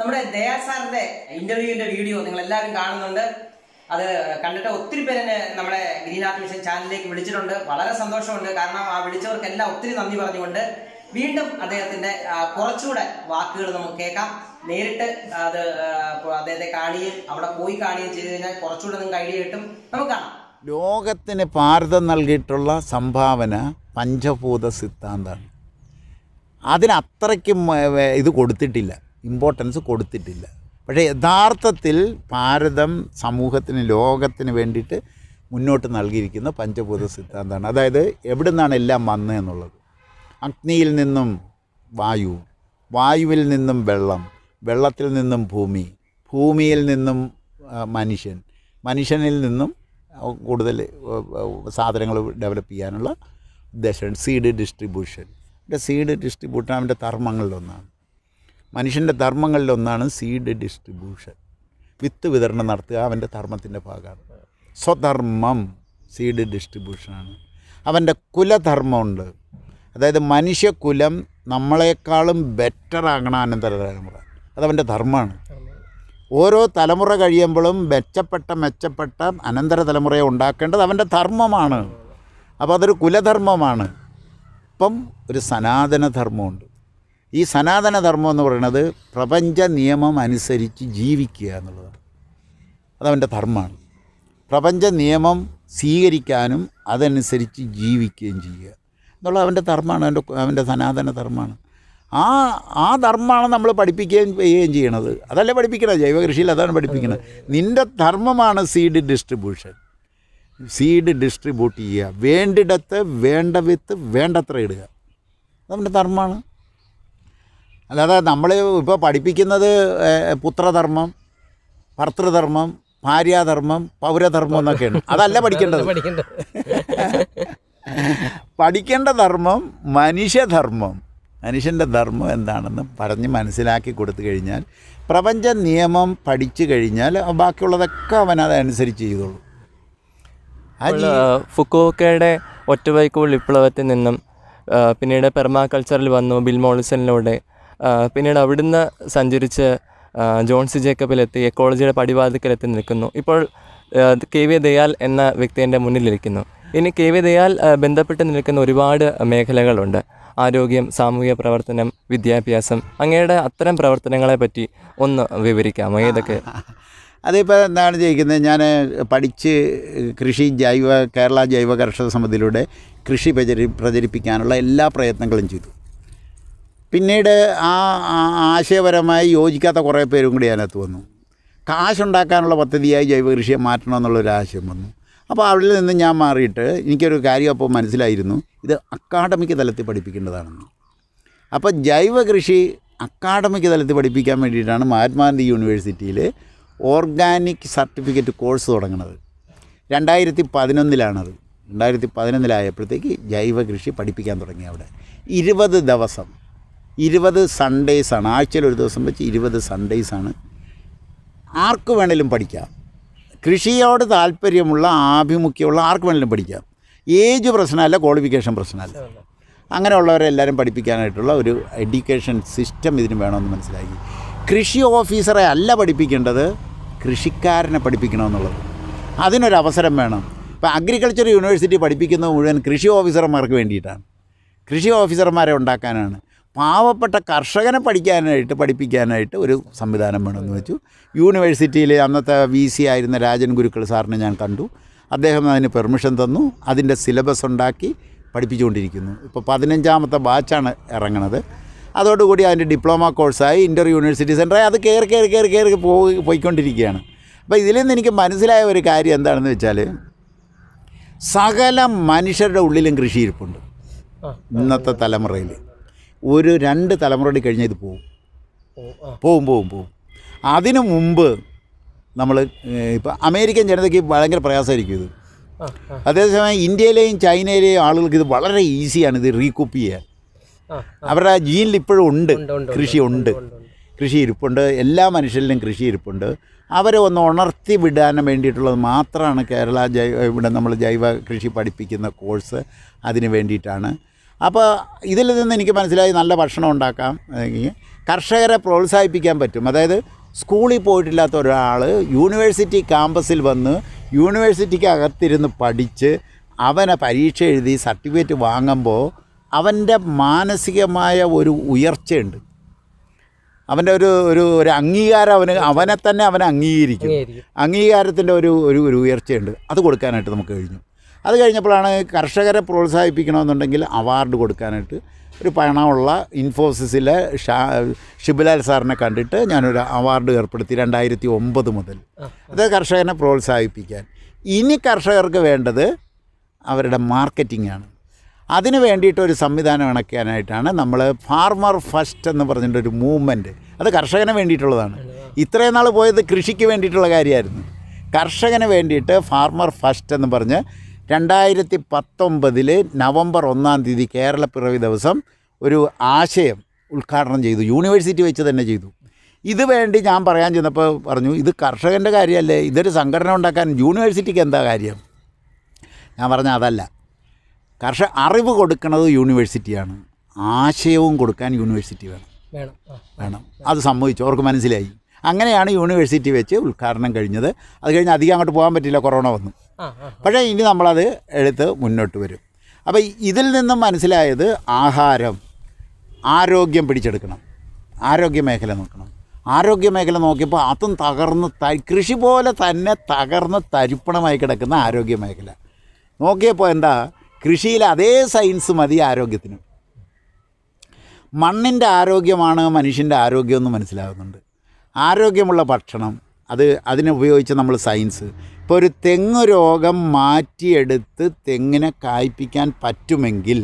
നമ്മുടെ ദയാ സാറിന്റെ ഇന്റർവ്യൂവിന്റെ വീഡിയോ നിങ്ങൾ എല്ലാവരും കാണുന്നുണ്ട് അത് കണ്ടിട്ട് ഒത്തിരി പേര് നമ്മുടെ ഗ്രീൻ ആർട്ട് മിഷൻ ചാനലിലേക്ക് വിളിച്ചിട്ടുണ്ട് വളരെ സന്തോഷമുണ്ട് കാരണം ആ വിളിച്ചവർക്കെല്ലാം ഒത്തിരി നന്ദി പറഞ്ഞുകൊണ്ട് വീണ്ടും അദ്ദേഹത്തിന്റെ കുറച്ചുകൂടെ വാക്കുകൾ നമുക്ക് കേൾക്കാം നേരിട്ട് അത് അദ്ദേഹത്തെ കാണുകയും അവിടെ പോയി കാണുകയും ചെയ്തു കഴിഞ്ഞാൽ കുറച്ചുകൂടെ നിങ്ങൾക്ക് ഐഡിയ കിട്ടും നമുക്ക് കാണാം ലോകത്തിന് ഭാരതം നൽകിയിട്ടുള്ള സംഭാവന പഞ്ചഭൂത സിദ്ധാന്തമാണ് അതിനത്രയ്ക്കും ഇത് കൊടുത്തിട്ടില്ല ഇമ്പോർട്ടൻസ് കൊടുത്തിട്ടില്ല പക്ഷേ യഥാർത്ഥത്തിൽ ഭാരതം സമൂഹത്തിന് ലോകത്തിന് വേണ്ടിയിട്ട് മുന്നോട്ട് നൽകിയിരിക്കുന്ന പഞ്ചഭൂത സിദ്ധാന്തമാണ് അതായത് എവിടെ നിന്നാണ് എല്ലാം വന്നത് എന്നുള്ളത് അഗ്നിയിൽ നിന്നും വായു വായുവിൽ നിന്നും വെള്ളം വെള്ളത്തിൽ നിന്നും ഭൂമി ഭൂമിയിൽ നിന്നും മനുഷ്യൻ മനുഷ്യനിൽ നിന്നും കൂടുതൽ സാധനങ്ങൾ ഡെവലപ്പ് ചെയ്യാനുള്ള ഉദ്ദേശമാണ് സീഡ് ഡിസ്ട്രിബ്യൂഷൻ സീഡ് ഡിസ്ട്രിബ്യൂഷൻ അവൻ്റെ ധർമ്മങ്ങളിലൊന്നാണ് മനുഷ്യൻ്റെ ധർമ്മങ്ങളിലൊന്നാണ് സീഡ് ഡിസ്ട്രിബ്യൂഷൻ വിത്ത് വിതരണം നടത്തുക അവൻ്റെ ധർമ്മത്തിൻ്റെ ഭാഗമാണ് സ്വധർമ്മം സീഡ് ഡിസ്ട്രിബ്യൂഷനാണ് അവൻ്റെ കുലധർമ്മമുണ്ട് അതായത് മനുഷ്യകുലം നമ്മളെക്കാളും ബെറ്റർ ആകണം അനന്തര തലമുറ അതവൻ്റെ ധർമ്മമാണ് ഓരോ തലമുറ കഴിയുമ്പോഴും മെച്ചപ്പെട്ട മെച്ചപ്പെട്ട അനന്തര തലമുറയെ ഉണ്ടാക്കേണ്ടത് അവൻ്റെ ധർമ്മമാണ് അപ്പോൾ അതൊരു കുലധർമ്മമാണ് ഇപ്പം ഒരു സനാതന ധർമ്മമുണ്ട് ഈ സനാതനധർമ്മം എന്ന് പറയുന്നത് പ്രപഞ്ച നിയമം അനുസരിച്ച് ജീവിക്കുക എന്നുള്ളതാണ് അതവൻ്റെ ധർമ്മമാണ് പ്രപഞ്ച നിയമം സ്വീകരിക്കാനും അതനുസരിച്ച് ജീവിക്കുകയും ചെയ്യുക എന്നുള്ളത് അവൻ്റെ ധർമ്മമാണ് അവൻ്റെ അവൻ്റെ സനാതന ധർമ്മമാണ് ആ ആ ധർമ്മമാണ് നമ്മൾ പഠിപ്പിക്കുകയും ചെയ്യുകയും ചെയ്യണത് അതല്ലേ പഠിപ്പിക്കണം ജൈവ കൃഷിയിൽ അതാണ് പഠിപ്പിക്കുന്നത് നിൻ്റെ ധർമ്മമാണ് സീഡ് ഡിസ്ട്രിബ്യൂഷൻ സീഡ് ഡിസ്ട്രിബ്യൂട്ട് ചെയ്യുക വേണ്ടിടത്ത് വേണ്ട വിത്ത് വേണ്ടത്ര ഇടുക അതവൻ്റെ ധർമ്മമാണ് അല്ലാതെ നമ്മൾ ഇപ്പോൾ പഠിപ്പിക്കുന്നത് പുത്രധർമ്മം ഭർത്തൃധർമ്മം ഭാര്യാധർമ്മം പൗരധർമ്മം എന്നൊക്കെയാണ് അതല്ല പഠിക്കേണ്ടത് പഠിക്കേണ്ട ധർമ്മം മനുഷ്യധർമ്മം മനുഷ്യൻ്റെ ധർമ്മം എന്താണെന്ന് പറഞ്ഞ് മനസ്സിലാക്കി കൊടുത്തു കഴിഞ്ഞാൽ പ്രപഞ്ച നിയമം പഠിച്ചു കഴിഞ്ഞാൽ ബാക്കിയുള്ളതൊക്കെ അവൻ അതനുസരിച്ച് ചെയ്തോളൂ ഫുക്കോക്കയുടെ ഒറ്റവൈക്കോൾ വിപ്ലവത്തിൽ നിന്നും പിന്നീട് പെർമാ കൾച്ചറിൽ വന്നു ബിൽ പിന്നീട് അവിടുന്ന് സഞ്ചരിച്ച് ജോൺസി ജേക്കബിലെത്തി എക്കോളജിയുടെ പടിവാതിക്കലെത്തി നിൽക്കുന്നു ഇപ്പോൾ കെ വി ദയാൽ എന്ന വ്യക്തി എൻ്റെ മുന്നിലിരിക്കുന്നു ഇനി കെ വി ദയാൽ ബന്ധപ്പെട്ട് നിൽക്കുന്ന ഒരുപാട് മേഖലകളുണ്ട് ആരോഗ്യം സാമൂഹിക പ്രവർത്തനം വിദ്യാഭ്യാസം അങ്ങയുടെ അത്തരം പ്രവർത്തനങ്ങളെ പറ്റി ഒന്ന് വിവരിക്കാമോ ഏതൊക്കെ അതിപ്പോൾ എന്താണ് ചോദിക്കുന്നത് ഞാൻ പഠിച്ച് കൃഷി ജൈവ കേരള ജൈവ കർഷക സമിതിയിലൂടെ കൃഷി പ്രചരി പ്രചരിപ്പിക്കാനുള്ള എല്ലാ പ്രയത്നങ്ങളും ചെയ്തു പിന്നീട് ആ ആശയപരമായി യോജിക്കാത്ത കുറേ പേരും കൂടി അതിനകത്ത് വന്നു കാശുണ്ടാക്കാനുള്ള പദ്ധതിയായി ജൈവ കൃഷിയെ മാറ്റണം ആശയം വന്നു അപ്പോൾ അവിടെ നിന്ന് ഞാൻ മാറിയിട്ട് എനിക്കൊരു കാര്യം അപ്പോൾ മനസ്സിലായിരുന്നു ഇത് അക്കാഡമിക് തലത്തിൽ പഠിപ്പിക്കേണ്ടതാണെന്ന് അപ്പോൾ ജൈവ കൃഷി അക്കാഡമിക് തലത്തിൽ പഠിപ്പിക്കാൻ വേണ്ടിയിട്ടാണ് മഹാത്മാഗാന്ധി യൂണിവേഴ്സിറ്റിയിൽ ഓർഗാനിക് സർട്ടിഫിക്കറ്റ് കോഴ്സ് തുടങ്ങുന്നത് രണ്ടായിരത്തി പതിനൊന്നിലാണത് രണ്ടായിരത്തി പതിനൊന്നിലായപ്പോഴത്തേക്ക് ജൈവ കൃഷി പഠിപ്പിക്കാൻ തുടങ്ങി അവിടെ ഇരുപത് ദിവസം ഇരുപത് സൺഡേസാണ് ആഴ്ചയിൽ ഒരു ദിവസം വെച്ച് ഇരുപത് സൺഡേസാണ് ആർക്ക് വേണേലും പഠിക്കാം കൃഷിയോട് താല്പര്യമുള്ള ആഭിമുഖ്യമുള്ള ആർക്ക് വേണേലും പഠിക്കാം ഏജ് പ്രശ്നമല്ല ക്വാളിഫിക്കേഷൻ പ്രശ്നമല്ല എല്ലാവരും പഠിപ്പിക്കാനായിട്ടുള്ള ഒരു എഡ്യൂക്കേഷൻ സിസ്റ്റം ഇതിന് വേണമെന്ന് മനസ്സിലാക്കി കൃഷി ഓഫീസറെ അല്ല പഠിപ്പിക്കേണ്ടത് കൃഷിക്കാരനെ പഠിപ്പിക്കണമെന്നുള്ളത് അതിനൊരവസരം വേണം ഇപ്പോൾ അഗ്രികൾച്ചർ യൂണിവേഴ്സിറ്റി പഠിപ്പിക്കുന്നത് മുഴുവൻ കൃഷി ഓഫീസർമാർക്ക് വേണ്ടിയിട്ടാണ് കൃഷി ഓഫീസർമാരെ ഉണ്ടാക്കാനാണ് പാവപ്പെട്ട കർഷകനെ പഠിക്കാനായിട്ട് പഠിപ്പിക്കാനായിട്ട് ഒരു സംവിധാനം വേണമെന്ന് വെച്ചു യൂണിവേഴ്സിറ്റിയിലെ അന്നത്തെ വി സി ആയിരുന്ന രാജൻ ഗുരുക്കൾ സാറിനെ ഞാൻ കണ്ടു അദ്ദേഹം അതിന് പെർമിഷൻ തന്നു അതിൻ്റെ സിലബസ് ഉണ്ടാക്കി പഠിപ്പിച്ചുകൊണ്ടിരിക്കുന്നു ഇപ്പോൾ പതിനഞ്ചാമത്തെ ബാച്ചാണ് ഇറങ്ങണത് അതോടുകൂടി അതിൻ്റെ ഡിപ്ലോമ കോഴ്സായി ഇൻ്റർ യൂണിവേഴ്സിറ്റി സെൻ്ററായി അത് കയറി കയറി കയറി കയറി പോയി പോയിക്കൊണ്ടിരിക്കുകയാണ് അപ്പോൾ ഇതിൽ നിന്ന് എനിക്ക് മനസ്സിലായ ഒരു കാര്യം എന്താണെന്ന് വെച്ചാൽ സകല മനുഷ്യരുടെ ഉള്ളിലും കൃഷിയിരിപ്പുണ്ട് ഇന്നത്തെ തലമുറയിൽ ഒരു രണ്ട് തലമുറടി കഴിഞ്ഞാൽ ഇത് പോവും പോവും പോവും പോവും അതിനു മുമ്പ് നമ്മൾ ഇപ്പം അമേരിക്കൻ ജനതയ്ക്ക് ഭയങ്കര പ്രയാസമായിരിക്കും ഇത് അതേസമയം ഇന്ത്യയിലെയും ചൈനയിലെയും ആളുകൾക്ക് ഇത് വളരെ ഈസിയാണ് ഇത് റീകോപ്പ് ചെയ്യാൻ അവരുടെ ജീനിൽ ഇപ്പോഴും ഉണ്ട് കൃഷി ഉണ്ട് കൃഷി ഇരിപ്പുണ്ട് എല്ലാ മനുഷ്യരിലും കൃഷി ഇരിപ്പുണ്ട് അവരെ ഒന്ന് ഉണർത്തി വിടാൻ വേണ്ടിയിട്ടുള്ളത് മാത്രമാണ് കേരള ജൈവ ഇവിടെ നമ്മൾ ജൈവ കൃഷി പഠിപ്പിക്കുന്ന കോഴ്സ് അതിന് വേണ്ടിയിട്ടാണ് അപ്പോൾ ഇതിൽ നിന്ന് എനിക്ക് മനസ്സിലായി നല്ല ഭക്ഷണം ഉണ്ടാക്കാം കർഷകരെ പ്രോത്സാഹിപ്പിക്കാൻ പറ്റും അതായത് സ്കൂളിൽ പോയിട്ടില്ലാത്ത ഒരാൾ യൂണിവേഴ്സിറ്റി ക്യാമ്പസിൽ വന്ന് യൂണിവേഴ്സിറ്റിക്ക് അകത്തിരുന്ന് പഠിച്ച് അവനെ പരീക്ഷ എഴുതി സർട്ടിഫിക്കറ്റ് വാങ്ങുമ്പോൾ അവൻ്റെ മാനസികമായ ഒരു ഉയർച്ചയുണ്ട് അവൻ്റെ ഒരു ഒരു ഒരു അംഗീകാരം അവന് അവനെ തന്നെ അവനെ അംഗീകരിക്കും അംഗീകാരത്തിൻ്റെ ഒരു ഒരു ഉയർച്ചയുണ്ട് അത് കൊടുക്കാനായിട്ട് നമുക്ക് കഴിഞ്ഞു അത് കഴിഞ്ഞപ്പോഴാണ് കർഷകരെ പ്രോത്സാഹിപ്പിക്കണമെന്നുണ്ടെങ്കിൽ അവാർഡ് കൊടുക്കാനായിട്ട് ഒരു പണമുള്ള ഇൻഫോസിസിലെ ഷാ ഷിബുലാൽ സാറിനെ കണ്ടിട്ട് ഞാനൊരു അവാർഡ് ഏർപ്പെടുത്തി രണ്ടായിരത്തി ഒമ്പത് മുതൽ അത് കർഷകനെ പ്രോത്സാഹിപ്പിക്കാൻ ഇനി കർഷകർക്ക് വേണ്ടത് അവരുടെ മാർക്കറ്റിംഗ് ആണ് അതിന് വേണ്ടിയിട്ട് ഒരു സംവിധാനം ഇണക്കാനായിട്ടാണ് നമ്മൾ ഫാർമർ ഫസ്റ്റ് എന്ന് പറഞ്ഞിട്ടൊരു മൂവ്മെൻറ്റ് അത് കർഷകന് വേണ്ടിയിട്ടുള്ളതാണ് ഇത്രയും നാൾ പോയത് കൃഷിക്ക് വേണ്ടിയിട്ടുള്ള കാര്യമായിരുന്നു കർഷകന് വേണ്ടിയിട്ട് ഫാർമർ ഫസ്റ്റ് എന്ന് പറഞ്ഞ് രണ്ടായിരത്തി പത്തൊമ്പതിൽ നവംബർ ഒന്നാം തീയതി കേരളപ്പിറവി ദിവസം ഒരു ആശയം ഉദ്ഘാടനം ചെയ്തു യൂണിവേഴ്സിറ്റി വെച്ച് തന്നെ ചെയ്തു ഇത് വേണ്ടി ഞാൻ പറയാൻ ചെന്നപ്പോൾ പറഞ്ഞു ഇത് കർഷകൻ്റെ കാര്യമല്ലേ ഇതൊരു സംഘടന ഉണ്ടാക്കാൻ യൂണിവേഴ്സിറ്റിക്ക് എന്താ കാര്യം ഞാൻ പറഞ്ഞ അതല്ല കർഷക അറിവ് കൊടുക്കുന്നത് യൂണിവേഴ്സിറ്റിയാണ് ആശയവും കൊടുക്കാൻ യൂണിവേഴ്സിറ്റി വേണം വേണം അത് സംഭവിച്ചു അവർക്ക് മനസ്സിലായി അങ്ങനെയാണ് യൂണിവേഴ്സിറ്റി വെച്ച് ഉദ്ഘാടനം കഴിഞ്ഞത് അത് കഴിഞ്ഞ് അധികം അങ്ങോട്ട് പോകാൻ പറ്റില്ല കൊറോണ വന്നു പക്ഷേ ഇനി നമ്മളത് എടുത്ത് മുന്നോട്ട് വരും അപ്പോൾ ഇതിൽ നിന്നും മനസ്സിലായത് ആഹാരം ആരോഗ്യം പിടിച്ചെടുക്കണം ആരോഗ്യ മേഖല നോക്കണം ആരോഗ്യ മേഖല നോക്കിയപ്പോൾ അതും തകർന്ന് കൃഷി പോലെ തന്നെ തകർന്ന് തരിപ്പണമായി കിടക്കുന്ന ആരോഗ്യ മേഖല നോക്കിയപ്പോൾ എന്താ കൃഷിയിൽ അതേ സയൻസ് മതി ആരോഗ്യത്തിന് മണ്ണിൻ്റെ ആരോഗ്യമാണ് മനുഷ്യൻ്റെ ആരോഗ്യമെന്ന് മനസ്സിലാകുന്നുണ്ട് ആരോഗ്യമുള്ള ഭക്ഷണം അത് അതിനുപയോഗിച്ച് നമ്മൾ സയൻസ് ഇപ്പോൾ ഒരു തെങ്ങ് രോഗം മാറ്റിയെടുത്ത് തെങ്ങിനെ കായ്പിക്കാൻ പറ്റുമെങ്കിൽ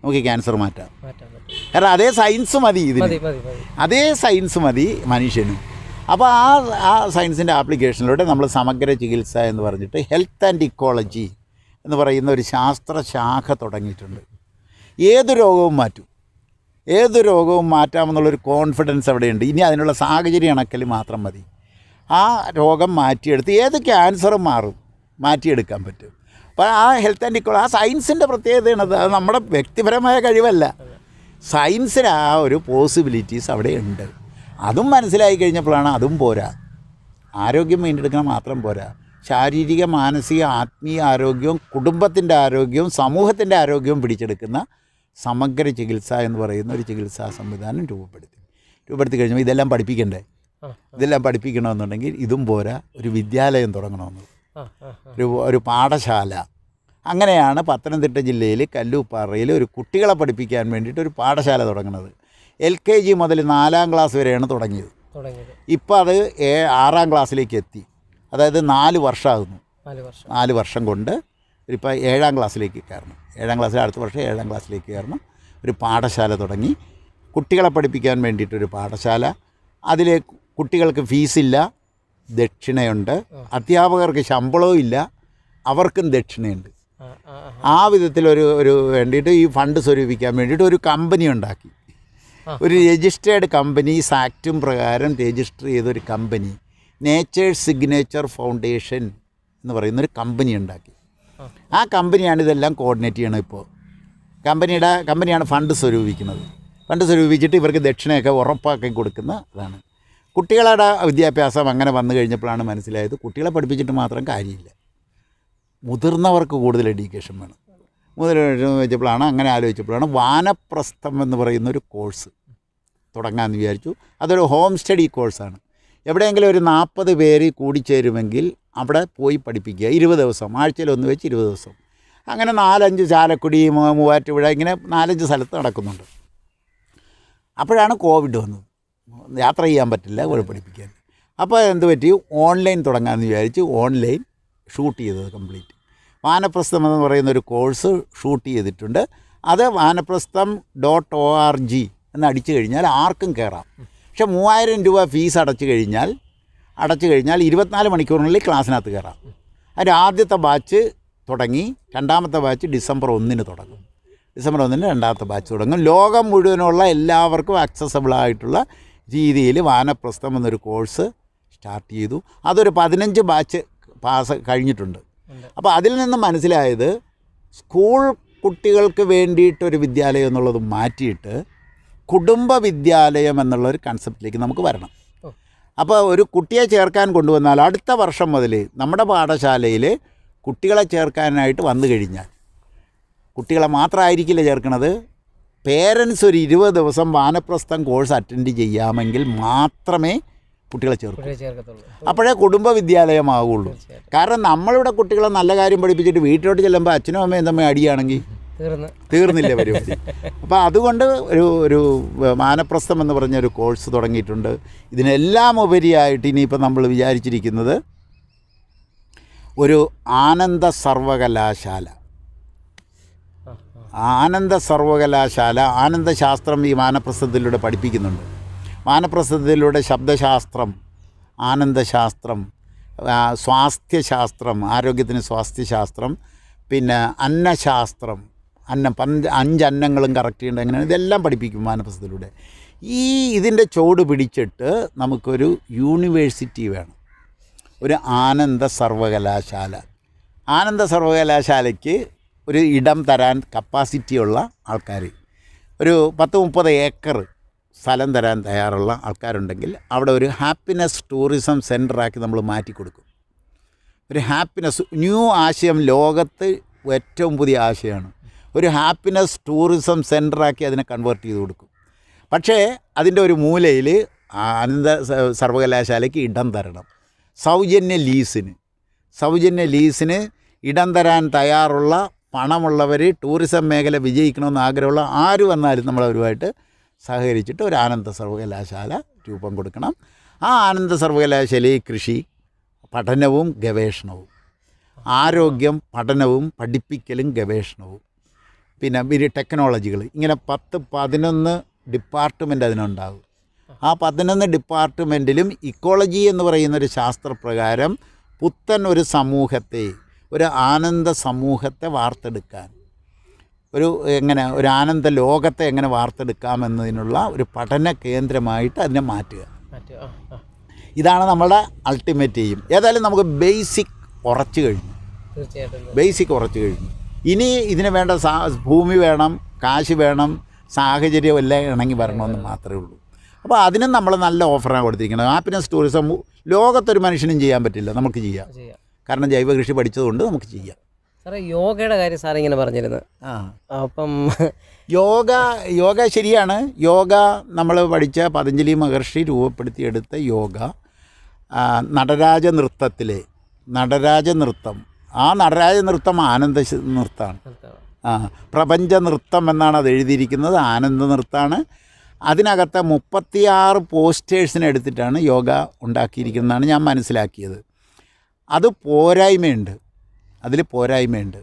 നമുക്ക് ക്യാൻസർ മാറ്റാം കാരണം അതേ സയൻസ് മതി ഇതിന് അതേ സയൻസ് മതി മനുഷ്യനും അപ്പോൾ ആ ആ സയൻസിൻ്റെ ആപ്ലിക്കേഷനിലൂടെ നമ്മൾ സമഗ്ര ചികിത്സ എന്ന് പറഞ്ഞിട്ട് ഹെൽത്ത് ആൻഡ് ഇക്കോളജി എന്ന് പറയുന്ന ഒരു ശാസ്ത്രശാഖ തുടങ്ങിയിട്ടുണ്ട് ഏത് രോഗവും മാറ്റും ഏത് രോഗവും മാറ്റാമെന്നുള്ളൊരു കോൺഫിഡൻസ് അവിടെയുണ്ട് ഇനി അതിനുള്ള സാഹചര്യം ഇണക്കൽ മാത്രം മതി ആ രോഗം മാറ്റിയെടുത്ത് ഏത് ക്യാൻസറും മാറും മാറ്റിയെടുക്കാൻ പറ്റും അപ്പോൾ ആ ഹെൽത്ത് ആൻഡ് ഇക്കോളജി ആ സയൻസിൻ്റെ പ്രത്യേകതയാണ് അത് നമ്മുടെ വ്യക്തിപരമായ കഴിവല്ല സയൻസിന് ആ ഒരു പോസിബിലിറ്റീസ് അവിടെ ഉണ്ട് അതും മനസ്സിലായി കഴിഞ്ഞപ്പോഴാണ് അതും പോരാ ആരോഗ്യം വീണ്ടെടുക്കണം മാത്രം പോരാ ശാരീരിക മാനസിക ആത്മീയ ആരോഗ്യവും കുടുംബത്തിൻ്റെ ആരോഗ്യവും സമൂഹത്തിൻ്റെ ആരോഗ്യവും പിടിച്ചെടുക്കുന്ന സമഗ്ര ചികിത്സ എന്ന് പറയുന്ന ഒരു ചികിത്സാ സംവിധാനം രൂപപ്പെടുത്തി രൂപപ്പെടുത്തി കഴിഞ്ഞാൽ ഇതെല്ലാം പഠിപ്പിക്കണ്ടേ ഇതെല്ലാം പഠിപ്പിക്കണമെന്നുണ്ടെങ്കിൽ ഇതും പോരാ ഒരു വിദ്യാലയം തുടങ്ങണമെന്ന് ഒരു ഒരു പാഠശാല അങ്ങനെയാണ് പത്തനംതിട്ട ജില്ലയിൽ കല്ലൂപ്പാറയിൽ ഒരു കുട്ടികളെ പഠിപ്പിക്കാൻ വേണ്ടിയിട്ട് ഒരു പാഠശാല തുടങ്ങുന്നത് എൽ കെ ജി മുതൽ നാലാം ക്ലാസ് വരെയാണ് തുടങ്ങിയത് ഇപ്പോൾ അത് ആറാം ക്ലാസ്സിലേക്ക് എത്തി അതായത് നാല് വർഷമാകുന്നു നാല് വർഷം കൊണ്ട് ഇപ്പം ഏഴാം ക്ലാസ്സിലേക്ക് കയറണം ഏഴാം ക്ലാസ്സിൽ അടുത്ത വർഷം ഏഴാം ക്ലാസ്സിലേക്ക് കയറണം ഒരു പാഠശാല തുടങ്ങി കുട്ടികളെ പഠിപ്പിക്കാൻ വേണ്ടിയിട്ടൊരു പാഠശാല അതിൽ കുട്ടികൾക്ക് ഫീസില്ല ദക്ഷിണയുണ്ട് അധ്യാപകർക്ക് ശമ്പളവും ഇല്ല അവർക്കും ദക്ഷിണയുണ്ട് ആ വിധത്തിലൊരു ഒരു വേണ്ടിയിട്ട് ഈ ഫണ്ട് സ്വരൂപിക്കാൻ വേണ്ടിയിട്ട് ഒരു കമ്പനി ഉണ്ടാക്കി ഒരു രജിസ്റ്റേർഡ് കമ്പനീസ് ആക്റ്റും പ്രകാരം രജിസ്റ്റർ ചെയ്തൊരു കമ്പനി നേച്ചേഴ്സ് സിഗ്നേച്ചർ ഫൗണ്ടേഷൻ എന്ന് പറയുന്നൊരു കമ്പനി ഉണ്ടാക്കി ആ കമ്പനിയാണ് ഇതെല്ലാം കോർഡിനേറ്റ് ചെയ്യണത് ഇപ്പോൾ കമ്പനിയുടെ കമ്പനിയാണ് ഫണ്ട് സ്വരൂപിക്കുന്നത് ഫണ്ട് സ്വരൂപിച്ചിട്ട് ഇവർക്ക് ദക്ഷിണയൊക്കെ ഉറപ്പാക്കി കൊടുക്കുന്ന ഇതാണ് കുട്ടികളുടെ വിദ്യാഭ്യാസം അങ്ങനെ വന്നു കഴിഞ്ഞപ്പോഴാണ് മനസ്സിലായത് കുട്ടികളെ പഠിപ്പിച്ചിട്ട് മാത്രം കാര്യമില്ല മുതിർന്നവർക്ക് കൂടുതൽ എഡ്യൂക്കേഷൻ വേണം മുതൽ വെച്ചപ്പോഴാണ് അങ്ങനെ ആലോചിച്ചപ്പോഴാണ് വാനപ്രസ്ഥം എന്ന് പറയുന്ന ഒരു കോഴ്സ് തുടങ്ങാമെന്ന് വിചാരിച്ചു അതൊരു ഹോം സ്റ്റഡി കോഴ്സാണ് എവിടെയെങ്കിലും ഒരു നാൽപ്പത് പേര് കൂടിച്ചേരുമെങ്കിൽ അവിടെ പോയി പഠിപ്പിക്കുക ഇരുപത് ദിവസം ആഴ്ചയിൽ ഒന്ന് വെച്ച് ഇരുപത് ദിവസം അങ്ങനെ നാലഞ്ച് ചാലക്കുടി മൂവാറ്റുപുഴ ഇങ്ങനെ നാലഞ്ച് സ്ഥലത്ത് നടക്കുന്നുണ്ട് അപ്പോഴാണ് കോവിഡ് വന്നത് യാത്ര ചെയ്യാൻ പറ്റില്ല കോഴി പഠിപ്പിക്കാൻ അപ്പോൾ എന്ത് പറ്റി ഓൺലൈൻ തുടങ്ങാമെന്ന് വിചാരിച്ച് ഓൺലൈൻ ഷൂട്ട് ചെയ്തത് കംപ്ലീറ്റ് വാനപ്രസ്ഥം എന്ന് പറയുന്ന ഒരു കോഴ്സ് ഷൂട്ട് ചെയ്തിട്ടുണ്ട് അത് Vanaprastham dot O R G എന്ന് അടിച്ചു കഴിഞ്ഞാൽ ആർക്കും കയറാം പക്ഷെ മൂവായിരം രൂപ ഫീസ് അടച്ചു കഴിഞ്ഞാൽ അടച്ചു കഴിഞ്ഞാൽ ഇരുപത്തിനാല് മണിക്കൂറിനുള്ളിൽ ക്ലാസ്സിനകത്ത് കയറാം അതിൻ്റെ ആദ്യത്തെ ബാച്ച് തുടങ്ങി രണ്ടാമത്തെ ബാച്ച് ഡിസംബർ ഒന്നിന് തുടങ്ങും ഡിസംബർ ഒന്നിന് രണ്ടാമത്തെ ബാച്ച് തുടങ്ങും ലോകം മുഴുവനുള്ള എല്ലാവർക്കും ആയിട്ടുള്ള രീതിയിൽ വാനപ്രസ്ഥം എന്നൊരു കോഴ്സ് സ്റ്റാർട്ട് ചെയ്തു അതൊരു പതിനഞ്ച് ബാച്ച് പാസ് കഴിഞ്ഞിട്ടുണ്ട് അപ്പോൾ അതിൽ നിന്ന് മനസ്സിലായത് സ്കൂൾ കുട്ടികൾക്ക് വേണ്ടിയിട്ടൊരു വിദ്യാലയം എന്നുള്ളത് മാറ്റിയിട്ട് കുടുംബ വിദ്യാലയം എന്നുള്ള ഒരു കൺസെപ്റ്റിലേക്ക് നമുക്ക് വരണം അപ്പോൾ ഒരു കുട്ടിയെ ചേർക്കാൻ കൊണ്ടുവന്നാൽ അടുത്ത വർഷം മുതൽ നമ്മുടെ പാഠശാലയിൽ കുട്ടികളെ ചേർക്കാനായിട്ട് വന്നു കഴിഞ്ഞാൽ കുട്ടികളെ മാത്രമായിരിക്കില്ല ചേർക്കണത് പേരൻസ് ഒരു ഇരുപത് ദിവസം വാനപ്രസ്ഥം കോഴ്സ് അറ്റൻഡ് ചെയ്യാമെങ്കിൽ മാത്രമേ കുട്ടികളെ ചേർക്കൂ അപ്പോഴേ കുടുംബ വിദ്യാലയമാകുള്ളൂ കാരണം നമ്മളിവിടെ കുട്ടികളെ നല്ല കാര്യം പഠിപ്പിച്ചിട്ട് വീട്ടിലോട്ട് ചെല്ലുമ്പോൾ അച്ഛനും അമ്മയും തമ്മിൽ അടിയാണെങ്കിൽ തീർന്നില്ല പരിപാടി അപ്പോൾ അതുകൊണ്ട് ഒരു ഒരു മാനപ്രസ്ഥം എന്ന് പറഞ്ഞ ഒരു കോഴ്സ് തുടങ്ങിയിട്ടുണ്ട് ഇതിനെല്ലാം ഉപരിയായിട്ട് ഇനിയിപ്പോൾ നമ്മൾ വിചാരിച്ചിരിക്കുന്നത് ഒരു ആനന്ദ സർവകലാശാല ആനന്ദ സർവകലാശാല ആനന്ദശാസ്ത്രം ഈ മാനപ്രസ്ഥത്തിലൂടെ പഠിപ്പിക്കുന്നുണ്ട് മാനപ്രസ്ഥത്തിലൂടെ ശബ്ദശാസ്ത്രം ആനന്ദശാസ്ത്രം സ്വാസ്ഥ്യശാസ്ത്രം ആരോഗ്യത്തിന് സ്വാസ്ഥ്യശാസ്ത്രം പിന്നെ അന്നശാസ്ത്രം അന്നം പഞ്ച് അഞ്ച് അന്നങ്ങളും കറക്റ്റ് ചെയ്യേണ്ട എങ്ങനെ ഇതെല്ലാം പഠിപ്പിക്കും മാനപ്രസത്തിലൂടെ ഈ ഇതിൻ്റെ ചോട് പിടിച്ചിട്ട് നമുക്കൊരു യൂണിവേഴ്സിറ്റി വേണം ഒരു ആനന്ദ സർവകലാശാല ആനന്ദ സർവകലാശാലയ്ക്ക് ഒരു ഇടം തരാൻ കപ്പാസിറ്റിയുള്ള ആൾക്കാർ ഒരു പത്ത് മുപ്പത് ഏക്കർ സ്ഥലം തരാൻ തയ്യാറുള്ള ആൾക്കാരുണ്ടെങ്കിൽ അവിടെ ഒരു ഹാപ്പിനെസ് ടൂറിസം സെൻ്ററാക്കി നമ്മൾ മാറ്റി കൊടുക്കും ഒരു ഹാപ്പിനെസ് ന്യൂ ആശയം ലോകത്ത് ഏറ്റവും പുതിയ ആശയമാണ് ഒരു ഹാപ്പിനെസ് ടൂറിസം സെൻ്ററാക്കി അതിനെ കൺവേർട്ട് ചെയ്ത് കൊടുക്കും പക്ഷേ അതിൻ്റെ ഒരു മൂലയിൽ ആനന്ദ സർവകലാശാലയ്ക്ക് ഇടം തരണം സൗജന്യ ലീസിന് സൗജന്യ ലീസിന് ഇടം തരാൻ തയ്യാറുള്ള പണമുള്ളവർ ടൂറിസം മേഖല വിജയിക്കണമെന്ന് ആഗ്രഹമുള്ള ആര് വന്നാലും നമ്മളവരുമായിട്ട് സഹകരിച്ചിട്ട് ഒരു ആനന്ദ സർവകലാശാല രൂപം കൊടുക്കണം ആ ആനന്ദ സർവകലാശാലയിൽ കൃഷി പഠനവും ഗവേഷണവും ആരോഗ്യം പഠനവും പഠിപ്പിക്കലും ഗവേഷണവും പിന്നെ വിരി ടെക്നോളജികൾ ഇങ്ങനെ പത്ത് പതിനൊന്ന് ഡിപ്പാർട്ട്മെൻ്റ് അതിനുണ്ടാകും ആ പതിനൊന്ന് ഡിപ്പാർട്ട്മെൻറ്റിലും ഇക്കോളജി എന്ന് പറയുന്ന ഒരു ശാസ്ത്രപ്രകാരം പുത്തൻ ഒരു സമൂഹത്തെ ഒരു ആനന്ദ സമൂഹത്തെ വാർത്തെടുക്കാൻ ഒരു എങ്ങനെ ഒരു ആനന്ദ ലോകത്തെ എങ്ങനെ വാർത്തെടുക്കാമെന്നതിനുള്ള ഒരു പഠന കേന്ദ്രമായിട്ട് അതിനെ മാറ്റുക ഇതാണ് നമ്മുടെ അൾട്ടിമേറ്റ് ചെയ്യും ഏതായാലും നമുക്ക് ബേസിക് ഉറച്ചു കഴിഞ്ഞു ബേസിക് ഉറച്ചു കഴിഞ്ഞു ഇനി ഇതിന് വേണ്ട ഭൂമി വേണം കാശ് വേണം സാഹചര്യം എല്ലാം ഇണങ്ങി വരണമെന്ന് മാത്രമേ ഉള്ളൂ അപ്പോൾ അതിനും നമ്മൾ നല്ല ഓഫറാണ് കൊടുത്തിരിക്കുന്നത് ഹാപ്പിനെസ് ടൂറിസം ലോകത്തൊരു മനുഷ്യനും ചെയ്യാൻ പറ്റില്ല നമുക്ക് ചെയ്യാം കാരണം ജൈവ കൃഷി പഠിച്ചതുകൊണ്ട് നമുക്ക് ചെയ്യാം സാറേ യോഗയുടെ കാര്യം സാർ ഇങ്ങനെ പറഞ്ഞിരുന്നു ആ അപ്പം യോഗ യോഗ ശരിയാണ് യോഗ നമ്മൾ പഠിച്ച പതഞ്ജലി മഹർഷി രൂപപ്പെടുത്തിയെടുത്ത യോഗ നടരാജ നൃത്തത്തിലെ നടരാജ നൃത്തം ആ നടരാജ നൃത്തം ആനന്ദ നൃത്തമാണ് ആ പ്രപഞ്ച നൃത്തം എന്നാണ് അത് എഴുതിയിരിക്കുന്നത് ആനന്ദ നൃത്തമാണ് അതിനകത്തെ മുപ്പത്തിയാറ് പോസ്റ്റേഴ്സിനെ എടുത്തിട്ടാണ് യോഗ ഉണ്ടാക്കിയിരിക്കുന്നതാണ് ഞാൻ മനസ്സിലാക്കിയത് അത് പോരായ്മയുണ്ട് അതിൽ പോരായ്മയുണ്ട്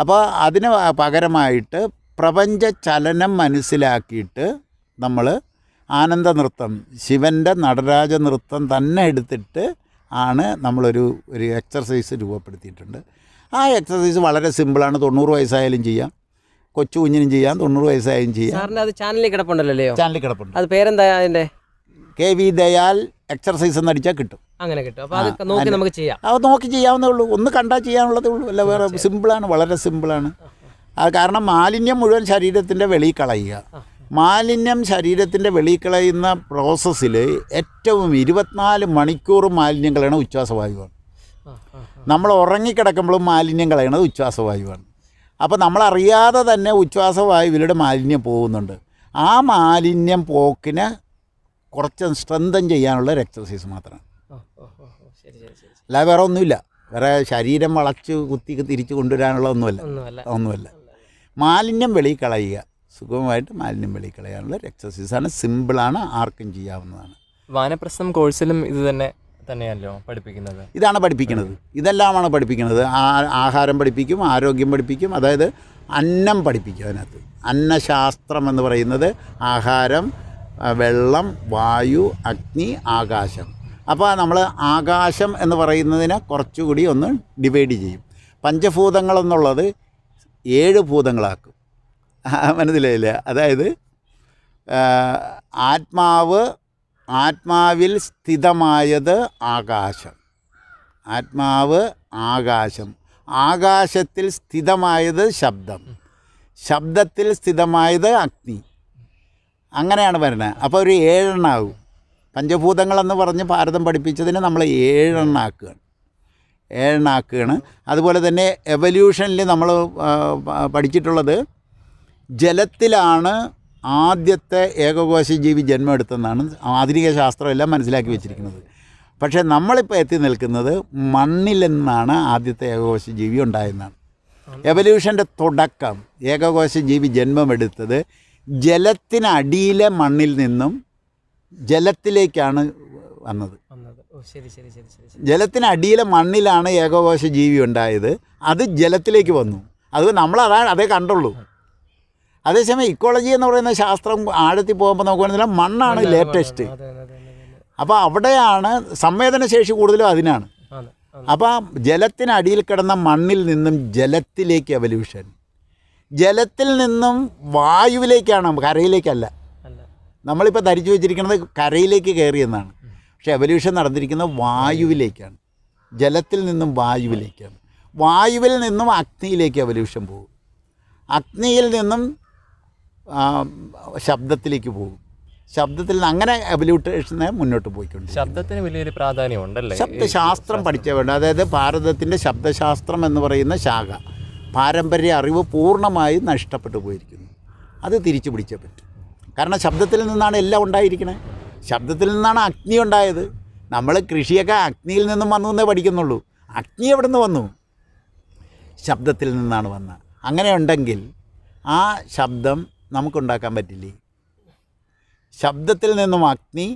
അപ്പോൾ അതിന് പകരമായിട്ട് പ്രപഞ്ച ചലനം മനസ്സിലാക്കിയിട്ട് നമ്മൾ ആനന്ദ നൃത്തം ശിവൻ്റെ നടരാജ നൃത്തം തന്നെ എടുത്തിട്ട് ആണ് നമ്മളൊരു ഒരു എക്സർസൈസ് രൂപപ്പെടുത്തിയിട്ടുണ്ട് ആ എക്സർസൈസ് വളരെ സിമ്പിളാണ് തൊണ്ണൂറ് വയസ്സായാലും ചെയ്യാം കൊച്ചു കുഞ്ഞിനും ചെയ്യാം തൊണ്ണൂറ് വയസ്സായാലും ചെയ്യാം അത് ചാനലിൽ കിടപ്പുണ്ടല്ലോ ചാനലിൽ കിടപ്പുണ്ട് അത് പേരെന്താ അതിൻ്റെ കെ വി ദയാൽ എക്സർസൈസ് എന്ന് അടിച്ചാൽ കിട്ടും അങ്ങനെ കിട്ടും അപ്പോൾ അത് നോക്കി നമുക്ക് ചെയ്യാം അത് നോക്കി ചെയ്യാവുന്നേ ഉള്ളൂ ഒന്ന് കണ്ടാൽ ചെയ്യാനുള്ളതേ ഉള്ളൂ അല്ല വേറെ സിമ്പിളാണ് വളരെ സിമ്പിളാണ് അത് കാരണം മാലിന്യം മുഴുവൻ ശരീരത്തിൻ്റെ വെളിയിൽ കളയുക മാലിന്യം ശരീരത്തിൻ്റെ വെളിക്കളയുന്ന പ്രോസസ്സിൽ ഏറ്റവും ഇരുപത്തിനാല് മണിക്കൂർ മാലിന്യം കളയണത് ഉച്ഛ്വാസവായുവാണ് നമ്മൾ ഉറങ്ങിക്കിടക്കുമ്പോഴും മാലിന്യം കളയണത് ഉച്ഛ്വാസവായുവാണ് അപ്പോൾ നമ്മളറിയാതെ തന്നെ ഉച്ഛ്വാസവായുവിലൂടെ മാലിന്യം പോകുന്നുണ്ട് ആ മാലിന്യം പോക്കിന് കുറച്ച് സ്ട്രെങ്തൻ ചെയ്യാനുള്ള ഒരു എക്സസൈസ് മാത്രമാണ് അല്ലാതെ വേറെ ഒന്നുമില്ല വേറെ ശരീരം വളച്ച് കുത്തി തിരിച്ച് കൊണ്ടുവരാനുള്ള ഒന്നുമല്ല ഒന്നുമല്ല മാലിന്യം വെളി കളയുക സുഗമമായിട്ട് മാലിന്യം വെളിക്കളയാനുള്ള എക്സസൈസാണ് സിമ്പിളാണ് ആർക്കും ചെയ്യാവുന്നതാണ് വാനപ്രസ്ഥം കോഴ്സിലും ഇത് തന്നെ തന്നെയല്ലോ പഠിപ്പിക്കുന്നത് ഇതാണ് പഠിപ്പിക്കുന്നത് ഇതെല്ലാമാണ് പഠിപ്പിക്കുന്നത് ആഹാരം പഠിപ്പിക്കും ആരോഗ്യം പഠിപ്പിക്കും അതായത് അന്നം പഠിപ്പിക്കും അതിനകത്ത് അന്നശാസ്ത്രം എന്ന് പറയുന്നത് ആഹാരം വെള്ളം വായു അഗ്നി ആകാശം അപ്പോൾ നമ്മൾ ആകാശം എന്ന് പറയുന്നതിനെ കുറച്ചുകൂടി ഒന്ന് ഡിവൈഡ് ചെയ്യും പഞ്ചഭൂതങ്ങൾ എന്നുള്ളത് ഏഴ് ഭൂതങ്ങളാക്കും മനസ്സിലായില്ല അതായത് ആത്മാവ് ആത്മാവിൽ സ്ഥിതമായത് ആകാശം ആത്മാവ് ആകാശം ആകാശത്തിൽ സ്ഥിതമായത് ശബ്ദം ശബ്ദത്തിൽ സ്ഥിതമായത് അഗ്നി അങ്ങനെയാണ് വരണത് അപ്പോൾ ഒരു ഏഴെണ്ണാവും പഞ്ചഭൂതങ്ങളെന്ന് പറഞ്ഞ് ഭാരതം പഠിപ്പിച്ചതിന് നമ്മൾ ഏഴെണ്ണാക്കുകയാണ് ഏഴെണ്ണാക്കുകയാണ് അതുപോലെ തന്നെ എവല്യൂഷനിൽ നമ്മൾ പഠിച്ചിട്ടുള്ളത് ജലത്തിലാണ് ആദ്യത്തെ ഏകകോശ ജീവി ജന്മമെടുത്തെന്നാണ് ആധുനിക ശാസ്ത്രമെല്ലാം മനസ്സിലാക്കി വെച്ചിരിക്കുന്നത് പക്ഷേ നമ്മളിപ്പോൾ എത്തി നിൽക്കുന്നത് മണ്ണിൽ നിന്നാണ് ആദ്യത്തെ ഏകകോശ ജീവി ഉണ്ടായെന്നാണ് എവല്യൂഷൻ്റെ തുടക്കം ഏകകോശ ജീവി ജന്മമെടുത്തത് ജലത്തിനടിയിലെ മണ്ണിൽ നിന്നും ജലത്തിലേക്കാണ് വന്നത് ജലത്തിനടിയിലെ മണ്ണിലാണ് ഏകകോശ ജീവി ഉണ്ടായത് അത് ജലത്തിലേക്ക് വന്നു അത് നമ്മൾ അതാണ് അതേ കണ്ടുള്ളൂ അതേസമയം ഇക്കോളജി എന്ന് പറയുന്ന ശാസ്ത്രം ആഴത്തിൽ പോകുമ്പോൾ നോക്കുകയാണെങ്കിൽ മണ്ണാണ് ലേറ്റസ്റ്റ് അപ്പോൾ അവിടെയാണ് സംവേദനശേഷി കൂടുതലും അതിനാണ് അപ്പോൾ ജലത്തിനടിയിൽ കിടന്ന മണ്ണിൽ നിന്നും ജലത്തിലേക്ക് എവല്യൂഷൻ ജലത്തിൽ നിന്നും വായുവിലേക്കാണ് കരയിലേക്കല്ല നമ്മളിപ്പോൾ ധരിച്ചു വെച്ചിരിക്കുന്നത് കരയിലേക്ക് കയറിയെന്നാണ് പക്ഷെ എവല്യൂഷൻ നടന്നിരിക്കുന്നത് വായുവിലേക്കാണ് ജലത്തിൽ നിന്നും വായുവിലേക്കാണ് വായുവിൽ നിന്നും അഗ്നിയിലേക്ക് എവല്യൂഷൻ പോകും അഗ്നിയിൽ നിന്നും ശബ്ദത്തിലേക്ക് പോകും ശബ്ദത്തിൽ നിന്ന് അങ്ങനെ എവല്യൂട്ടേഷനെ മുന്നോട്ട് പോയിക്കൊണ്ട് ശബ്ദത്തിന് വലിയൊരു പ്രാധാന്യം ശബ്ദശാസ്ത്രം പഠിച്ചേ വേണ്ട അതായത് ഭാരതത്തിൻ്റെ ശബ്ദശാസ്ത്രം എന്ന് പറയുന്ന ശാഖ പാരമ്പര്യ അറിവ് പൂർണ്ണമായും നഷ്ടപ്പെട്ടു പോയിരിക്കുന്നു അത് തിരിച്ചു പിടിച്ചേ പറ്റും കാരണം ശബ്ദത്തിൽ നിന്നാണ് എല്ലാം ഉണ്ടായിരിക്കണേ ശബ്ദത്തിൽ നിന്നാണ് അഗ്നി ഉണ്ടായത് നമ്മൾ കൃഷിയൊക്കെ അഗ്നിയിൽ നിന്നും വന്നു എന്നേ പഠിക്കുന്നുള്ളൂ അഗ്നി എവിടെ നിന്ന് വന്നു ശബ്ദത്തിൽ നിന്നാണ് വന്നത് അങ്ങനെ ഉണ്ടെങ്കിൽ ആ ശബ്ദം നമുക്കുണ്ടാക്കാൻ പറ്റില്ലേ ശബ്ദത്തിൽ നിന്നും അഗ്നി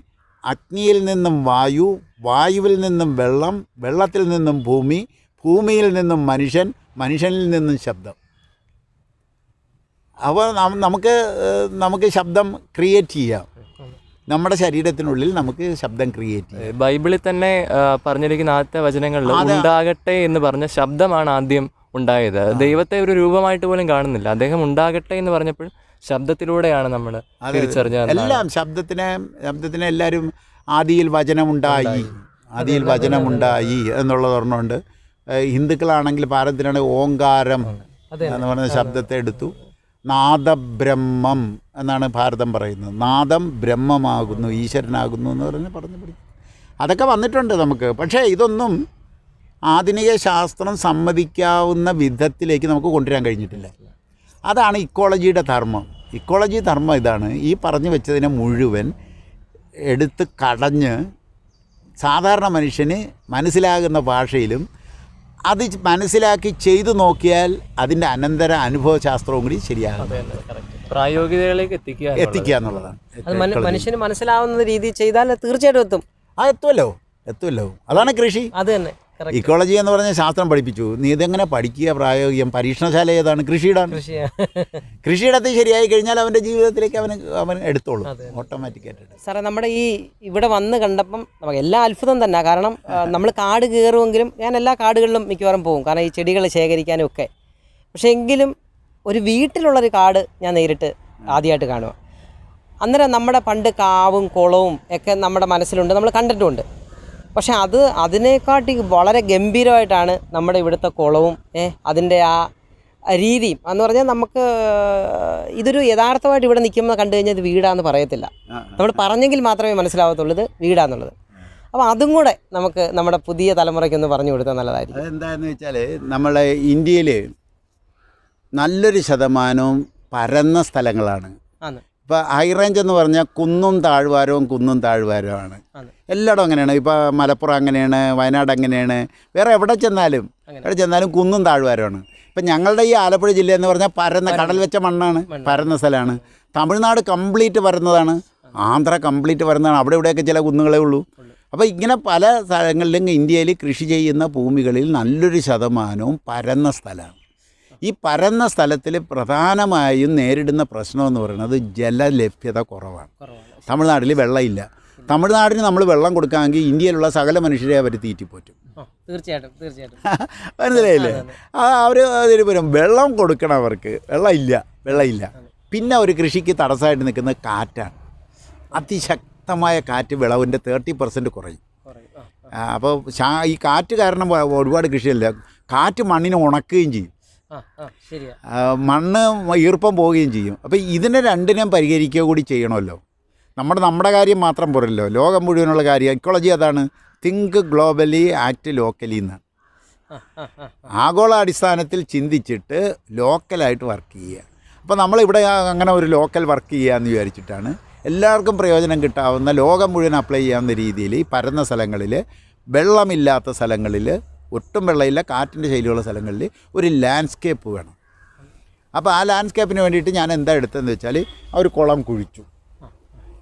അഗ്നിയിൽ നിന്നും വായു വായുവിൽ നിന്നും വെള്ളം വെള്ളത്തിൽ നിന്നും ഭൂമി ഭൂമിയിൽ നിന്നും മനുഷ്യൻ മനുഷ്യനിൽ നിന്നും ശബ്ദം അപ്പോൾ നമുക്ക് നമുക്ക് ശബ്ദം ക്രിയേറ്റ് ചെയ്യാം നമ്മുടെ ശരീരത്തിനുള്ളിൽ നമുക്ക് ശബ്ദം ക്രിയേറ്റ് ചെയ്യാം ബൈബിളിൽ തന്നെ പറഞ്ഞിരിക്കുന്ന ആദ്യത്തെ വചനങ്ങളിൽ ഉണ്ടാകട്ടെ എന്ന് പറഞ്ഞ ശബ്ദമാണ് ആദ്യം ഉണ്ടായത് ദൈവത്തെ ഒരു രൂപമായിട്ട് പോലും കാണുന്നില്ല അദ്ദേഹം ഉണ്ടാകട്ടെ എന്ന് പറഞ്ഞപ്പോൾ ശബ്ദത്തിലൂടെയാണ് നമ്മൾ എല്ലാം ശബ്ദത്തിനെ ശബ്ദത്തിനെ എല്ലാവരും ആദിയിൽ വചനമുണ്ടായി ആദിയിൽ വചനമുണ്ടായി എന്നുള്ളത് ഓർമ്മയുണ്ട് ഹിന്ദുക്കളാണെങ്കിൽ പാരമ്പര്യമാണെങ്കിൽ ഓങ്കാരം എന്ന് പറയുന്ന ശബ്ദത്തെ എടുത്തു നാദബ്രഹ്മം എന്നാണ് ഭാരതം പറയുന്നത് നാദം ബ്രഹ്മമാകുന്നു ഈശ്വരനാകുന്നു എന്ന് പറഞ്ഞ് പറഞ്ഞു പഠിക്കും അതൊക്കെ വന്നിട്ടുണ്ട് നമുക്ക് പക്ഷേ ഇതൊന്നും ആധുനിക ശാസ്ത്രം സമ്മതിക്കാവുന്ന വിധത്തിലേക്ക് നമുക്ക് കൊണ്ടുവരാൻ കഴിഞ്ഞിട്ടില്ല അതാണ് ഇക്കോളജിയുടെ ധർമ്മം ഇക്കോളജി ധർമ്മം ഇതാണ് ഈ പറഞ്ഞു വെച്ചതിനെ മുഴുവൻ എടുത്ത് കടഞ്ഞ് സാധാരണ മനുഷ്യന് മനസ്സിലാകുന്ന ഭാഷയിലും അത് മനസ്സിലാക്കി ചെയ്തു നോക്കിയാൽ അതിൻ്റെ അനന്തര അനുഭവശാസ്ത്രവും കൂടി ശരിയാകും പ്രായോഗികതയിലേക്ക് എത്തിക്കുക എത്തിക്കുക എന്നുള്ളതാണ് മനുഷ്യന് മനസ്സിലാവുന്ന രീതിയിൽ ചെയ്താൽ തീർച്ചയായിട്ടും എത്തും ആ എത്തുമല്ലോ എത്തുമല്ലോ അതാണ് കൃഷി അത് തന്നെ ഇക്കോളജി എന്ന് പറഞ്ഞ ശാസ്ത്രം പഠിപ്പിച്ചു നീ ഇതെങ്ങനെ പഠിക്കുക പ്രായോഗികം പരീക്ഷണശാല ഏതാണ് കൃഷിയിടാണ് കൃഷിയിടത്ത് ശരിയായി കഴിഞ്ഞാൽ അവൻ്റെ ജീവിതത്തിലേക്ക് അവന് അവൻ എടുത്തോളും ഓട്ടോമാറ്റിക്കായിട്ട് സാറേ നമ്മുടെ ഈ ഇവിടെ വന്ന് കണ്ടപ്പം നമുക്ക് എല്ലാ അത്ഭുതം തന്നെ കാരണം നമ്മൾ കാട് കയറുമെങ്കിലും ഞാൻ എല്ലാ കാടുകളിലും മിക്കവാറും പോകും കാരണം ഈ ചെടികൾ ശേഖരിക്കാനും ഒക്കെ പക്ഷേ എങ്കിലും ഒരു വീട്ടിലുള്ളൊരു കാട് ഞാൻ നേരിട്ട് ആദ്യമായിട്ട് കാണുക അന്നേരം നമ്മുടെ പണ്ട് കാവും കുളവും ഒക്കെ നമ്മുടെ മനസ്സിലുണ്ട് നമ്മൾ കണ്ടിട്ടുമുണ്ട് പക്ഷേ അത് അതിനെക്കാട്ടി വളരെ ഗംഭീരമായിട്ടാണ് നമ്മുടെ ഇവിടുത്തെ കുളവും അതിൻ്റെ ആ രീതിയും എന്ന് പറഞ്ഞാൽ നമുക്ക് ഇതൊരു യഥാർത്ഥമായിട്ട് ഇവിടെ നിൽക്കുമ്പോൾ കണ്ടു കഴിഞ്ഞാൽ ഇത് വീടാന്ന് പറയത്തില്ല നമ്മൾ പറഞ്ഞെങ്കിൽ മാത്രമേ മനസ്സിലാവത്തുള്ളൂ ഇത് വീടാന്നുള്ളത് അപ്പോൾ അതും കൂടെ നമുക്ക് നമ്മുടെ പുതിയ തലമുറയ്ക്കൊന്ന് പറഞ്ഞു കൊടുത്താൽ നല്ലതായിരിക്കും അതെന്താന്ന് വെച്ചാൽ നമ്മളെ ഇന്ത്യയിൽ നല്ലൊരു ശതമാനവും പരന്ന സ്ഥലങ്ങളാണ് ഇപ്പോൾ ഹൈ റേഞ്ച് എന്ന് പറഞ്ഞാൽ കുന്നും താഴ്വാരവും കുന്നും താഴ്വാരവുമാണ് എല്ലായിടും അങ്ങനെയാണ് ഇപ്പോൾ മലപ്പുറം അങ്ങനെയാണ് വയനാട് അങ്ങനെയാണ് വേറെ എവിടെ ചെന്നാലും എവിടെ ചെന്നാലും കുന്നും താഴ്വാരമാണ് ഇപ്പം ഞങ്ങളുടെ ഈ ആലപ്പുഴ ജില്ല എന്ന് പറഞ്ഞാൽ പരന്ന കടൽ വെച്ച മണ്ണാണ് പരന്ന സ്ഥലമാണ് തമിഴ്നാട് കംപ്ലീറ്റ് പരന്നതാണ് ആന്ധ്ര കംപ്ലീറ്റ് പരന്നതാണ് അവിടെ ഇവിടെയൊക്കെ ചില കുന്നുകളേ ഉള്ളൂ അപ്പോൾ ഇങ്ങനെ പല സ്ഥലങ്ങളിലും ഇന്ത്യയിൽ കൃഷി ചെയ്യുന്ന ഭൂമികളിൽ നല്ലൊരു ശതമാനവും പരന്ന സ്ഥലമാണ് ഈ പരന്ന സ്ഥലത്തിൽ പ്രധാനമായും നേരിടുന്ന പ്രശ്നമെന്ന് പറയുന്നത് ജലലഭ്യത കുറവാണ് തമിഴ്നാട്ടിൽ വെള്ളമില്ല തമിഴ്നാടിന് നമ്മൾ വെള്ളം കൊടുക്കാമെങ്കിൽ ഇന്ത്യയിലുള്ള സകല മനുഷ്യരെ അവർ തീറ്റിപ്പോറ്റും തീർച്ചയായിട്ടും തീർച്ചയായിട്ടും മനസ്സിലായില്ലേ അവർ തിരുപുരം വെള്ളം കൊടുക്കണം അവർക്ക് വെള്ളമില്ല വെള്ളമില്ല പിന്നെ ഒരു കൃഷിക്ക് തടസ്സമായിട്ട് നിൽക്കുന്ന കാറ്റാണ് അതിശക്തമായ കാറ്റ് വിളവിൻ്റെ തേർട്ടി പെർസെൻറ്റ് കുറയും അപ്പോൾ ഈ കാറ്റ് കാരണം ഒരുപാട് കൃഷിയല്ല കാറ്റ് മണ്ണിനെ ഉണക്കുകയും ചെയ്യും മണ്ണ് ഈർപ്പം പോവുകയും ചെയ്യും അപ്പോൾ ഇതിനെ രണ്ടിനെയും പരിഹരിക്കുക കൂടി ചെയ്യണമല്ലോ നമ്മുടെ നമ്മുടെ കാര്യം മാത്രം പോരല്ലോ ലോകം മുഴുവനുള്ള കാര്യം ഇക്കോളജി അതാണ് തിങ്ക് ഗ്ലോബലി ആക്ട് ലോക്കലി എന്നാണ് ആഗോള അടിസ്ഥാനത്തിൽ ചിന്തിച്ചിട്ട് ലോക്കലായിട്ട് വർക്ക് ചെയ്യുക അപ്പോൾ നമ്മളിവിടെ അങ്ങനെ ഒരു ലോക്കൽ വർക്ക് ചെയ്യുക എന്ന് വിചാരിച്ചിട്ടാണ് എല്ലാവർക്കും പ്രയോജനം കിട്ടാവുന്ന ലോകം മുഴുവൻ അപ്ലൈ ചെയ്യാവുന്ന രീതിയിൽ ഈ പരന്ന സ്ഥലങ്ങളിൽ വെള്ളമില്ലാത്ത സ്ഥലങ്ങളിൽ ഒട്ടും വെള്ളമില്ല കാറ്റിൻ്റെ ശൈലിയുള്ള സ്ഥലങ്ങളിൽ ഒരു ലാൻഡ്സ്കേപ്പ് വേണം അപ്പോൾ ആ ലാൻഡ്സ്കേപ്പിന് വേണ്ടിയിട്ട് ഞാൻ എന്താ എടുത്തതെന്ന് വെച്ചാൽ ആ ഒരു കുളം കുഴിച്ചു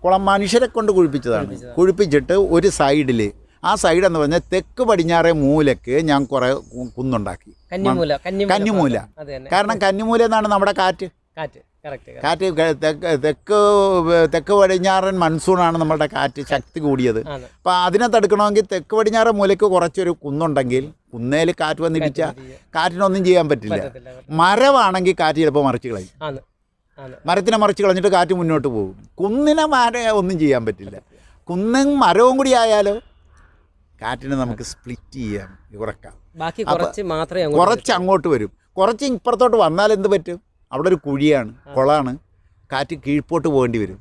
കുളം മനുഷ്യരെ കൊണ്ട് കുഴിപ്പിച്ചതാണ് കുഴിപ്പിച്ചിട്ട് ഒരു സൈഡിൽ ആ സൈഡ് എന്ന് പറഞ്ഞാൽ തെക്ക് പടിഞ്ഞാറേ മൂലക്ക് ഞാൻ കുറേ കുന്നുണ്ടാക്കി കന്നിമൂല കാരണം കന്നിമൂല എന്നാണ് നമ്മുടെ കാറ്റ് കാറ്റ് കാറ്റ് തെക്ക് തെക്ക് തെക്ക് പടിഞ്ഞാറൻ മൺസൂണാണ് നമ്മളുടെ കാറ്റ് ശക്തി കൂടിയത് അപ്പോൾ അതിനെ തടുക്കണമെങ്കിൽ തെക്ക് പടിഞ്ഞാറൻ മൂലയ്ക്ക് കുറച്ചൊരു കുന്നുണ്ടെങ്കിൽ കുന്നേൽ കാറ്റ് വന്നിടിച്ച കാറ്റിനൊന്നും ചെയ്യാൻ പറ്റില്ല മരവാണെങ്കിൽ കാറ്റ് ചിലപ്പോൾ മറിച്ച് കളയും മരത്തിനെ മറിച്ച് കളഞ്ഞിട്ട് കാറ്റ് മുന്നോട്ട് പോകും കുന്നിനെ മര ഒന്നും ചെയ്യാൻ പറ്റില്ല കുന്നും മരവും കൂടി ആയാലോ കാറ്റിനെ നമുക്ക് സ്പ്ലിറ്റ് ചെയ്യാം ഉറക്കാം കുറച്ച് അങ്ങോട്ട് വരും കുറച്ച് ഇപ്പുറത്തോട്ട് വന്നാൽ എന്ത് പറ്റും അവിടെ ഒരു കുഴിയാണ് കുളമാണ് കാറ്റ് കീഴ്പോട്ട് പോകേണ്ടി വരും